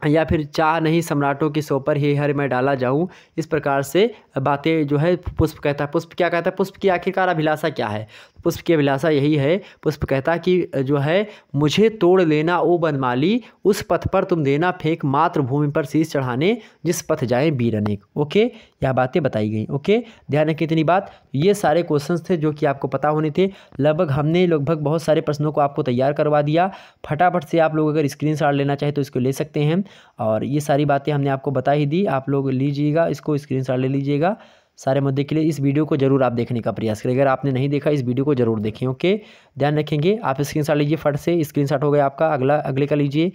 या फिर चाह नहीं सम्राटों की सो पर ही हर मैं डाला जाऊं इस प्रकार से बातें जो है पुष्प कहता है पुष्प क्या कहता है पुष्प की आखिरकार अभिलाषा क्या है पुष्प की अभिलाषा यही है पुष्प कहता कि जो है मुझे तोड़ लेना ओ बनमाली उस पथ पर तुम देना फेंक मातृभूमि पर शीश चढ़ाने जिस पथ जाए बीर अनेक ओके यह बातें बताई गई ओके ध्यान रखें इतनी बात ये सारे क्वेश्चन थे जो कि आपको पता होने थे लगभग हमने लगभग बहुत सारे प्रश्नों को आपको तैयार करवा दिया फटाफट से आप लोग अगर स्क्रीन लेना चाहे तो इसको ले सकते हैं और ये सारी बातें हमने आपको बता ही दी आप लोग लीजिएगा इसको स्क्रीन ले लीजिएगा सारे मुद्दे के लिए इस वीडियो को जरूर आप देखने का प्रयास करें अगर आपने नहीं देखा इस वीडियो को जरूर देखें ओके ध्यान रखेंगे आप स्क्रीनशॉट लीजिए फट से शॉट हो गया आपका अगला अगले का लीजिए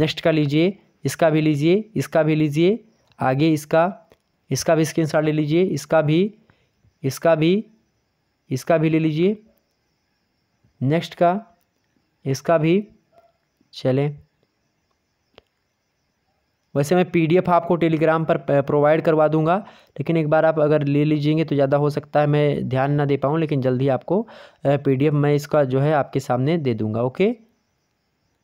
नेक्स्ट का लीजिए इसका भी लीजिए इसका भी लीजिए आगे इसका इसका भी शॉट ले लीजिए इसका भी इसका भी इसका भी ले लीजिए नेक्स्ट का इसका भी चलें वैसे मैं पीडीएफ आपको टेलीग्राम पर प्रोवाइड करवा दूंगा लेकिन एक बार आप अगर ले लीजिएंगे तो ज़्यादा हो सकता है मैं ध्यान ना दे पाऊँ लेकिन जल्दी आपको पीडीएफ मैं इसका जो है आपके सामने दे दूँगा ओके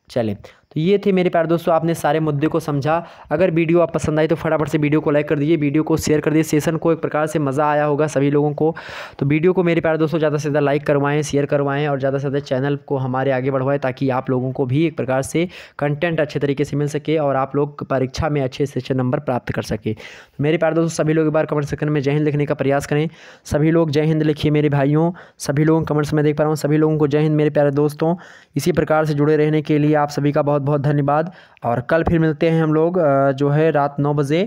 चलें ये थे मेरे प्यारे दोस्तों आपने सारे मुद्दे को समझा अगर वीडियो आप पसंद आई तो फटाफट से वीडियो को लाइक कर दीजिए वीडियो को शेयर कर दीजिए सेशन को एक प्रकार से मज़ा आया होगा सभी लोगों को तो वीडियो को मेरे प्यारे दोस्तों ज़्यादा से ज़्यादा लाइक करवाएँ शेयर करवाएँ और ज़्यादा से ज़्यादा चैनल को हमारे आगे बढ़वाएँ ताकि आप लोगों को भी एक प्रकार से कंटेंट अच्छे तरीके से मिल सके और आप लोग परीक्षा में अच्छे से अच्छे नंबर प्राप्त कर सके तो मेरे प्यारे दोस्तों सभी लोग एक बार कमेंट सेक्शन में जय हिंद लिखने का प्रयास करें सभी लोग जय हिंद लिखिए मेरे भाइयों सभी लोगों कमेंट्स में देख पा रहा हूँ सभी लोगों को जय हिंद मेरे प्यारे दोस्तों इसी प्रकार से जुड़े रहने के लिए आप सभी का बहुत बहुत धन्यवाद और कल फिर मिलते हैं हम लोग जो है रात नौ बजे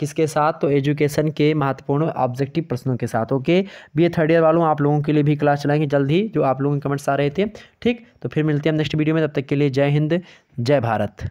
किसके साथ तो एजुकेशन के महत्वपूर्ण ऑब्जेक्टिव प्रश्नों के साथ okay B A third year वालों आप लोगों के लिए भी क्लास चलाएंगे जल्द ही जो आप लोगों के कमेंट्स आ रहे थे ठीक तो फिर मिलते हैं नेक्स्ट वीडियो में तब तक के लिए जय हिंद जय भारत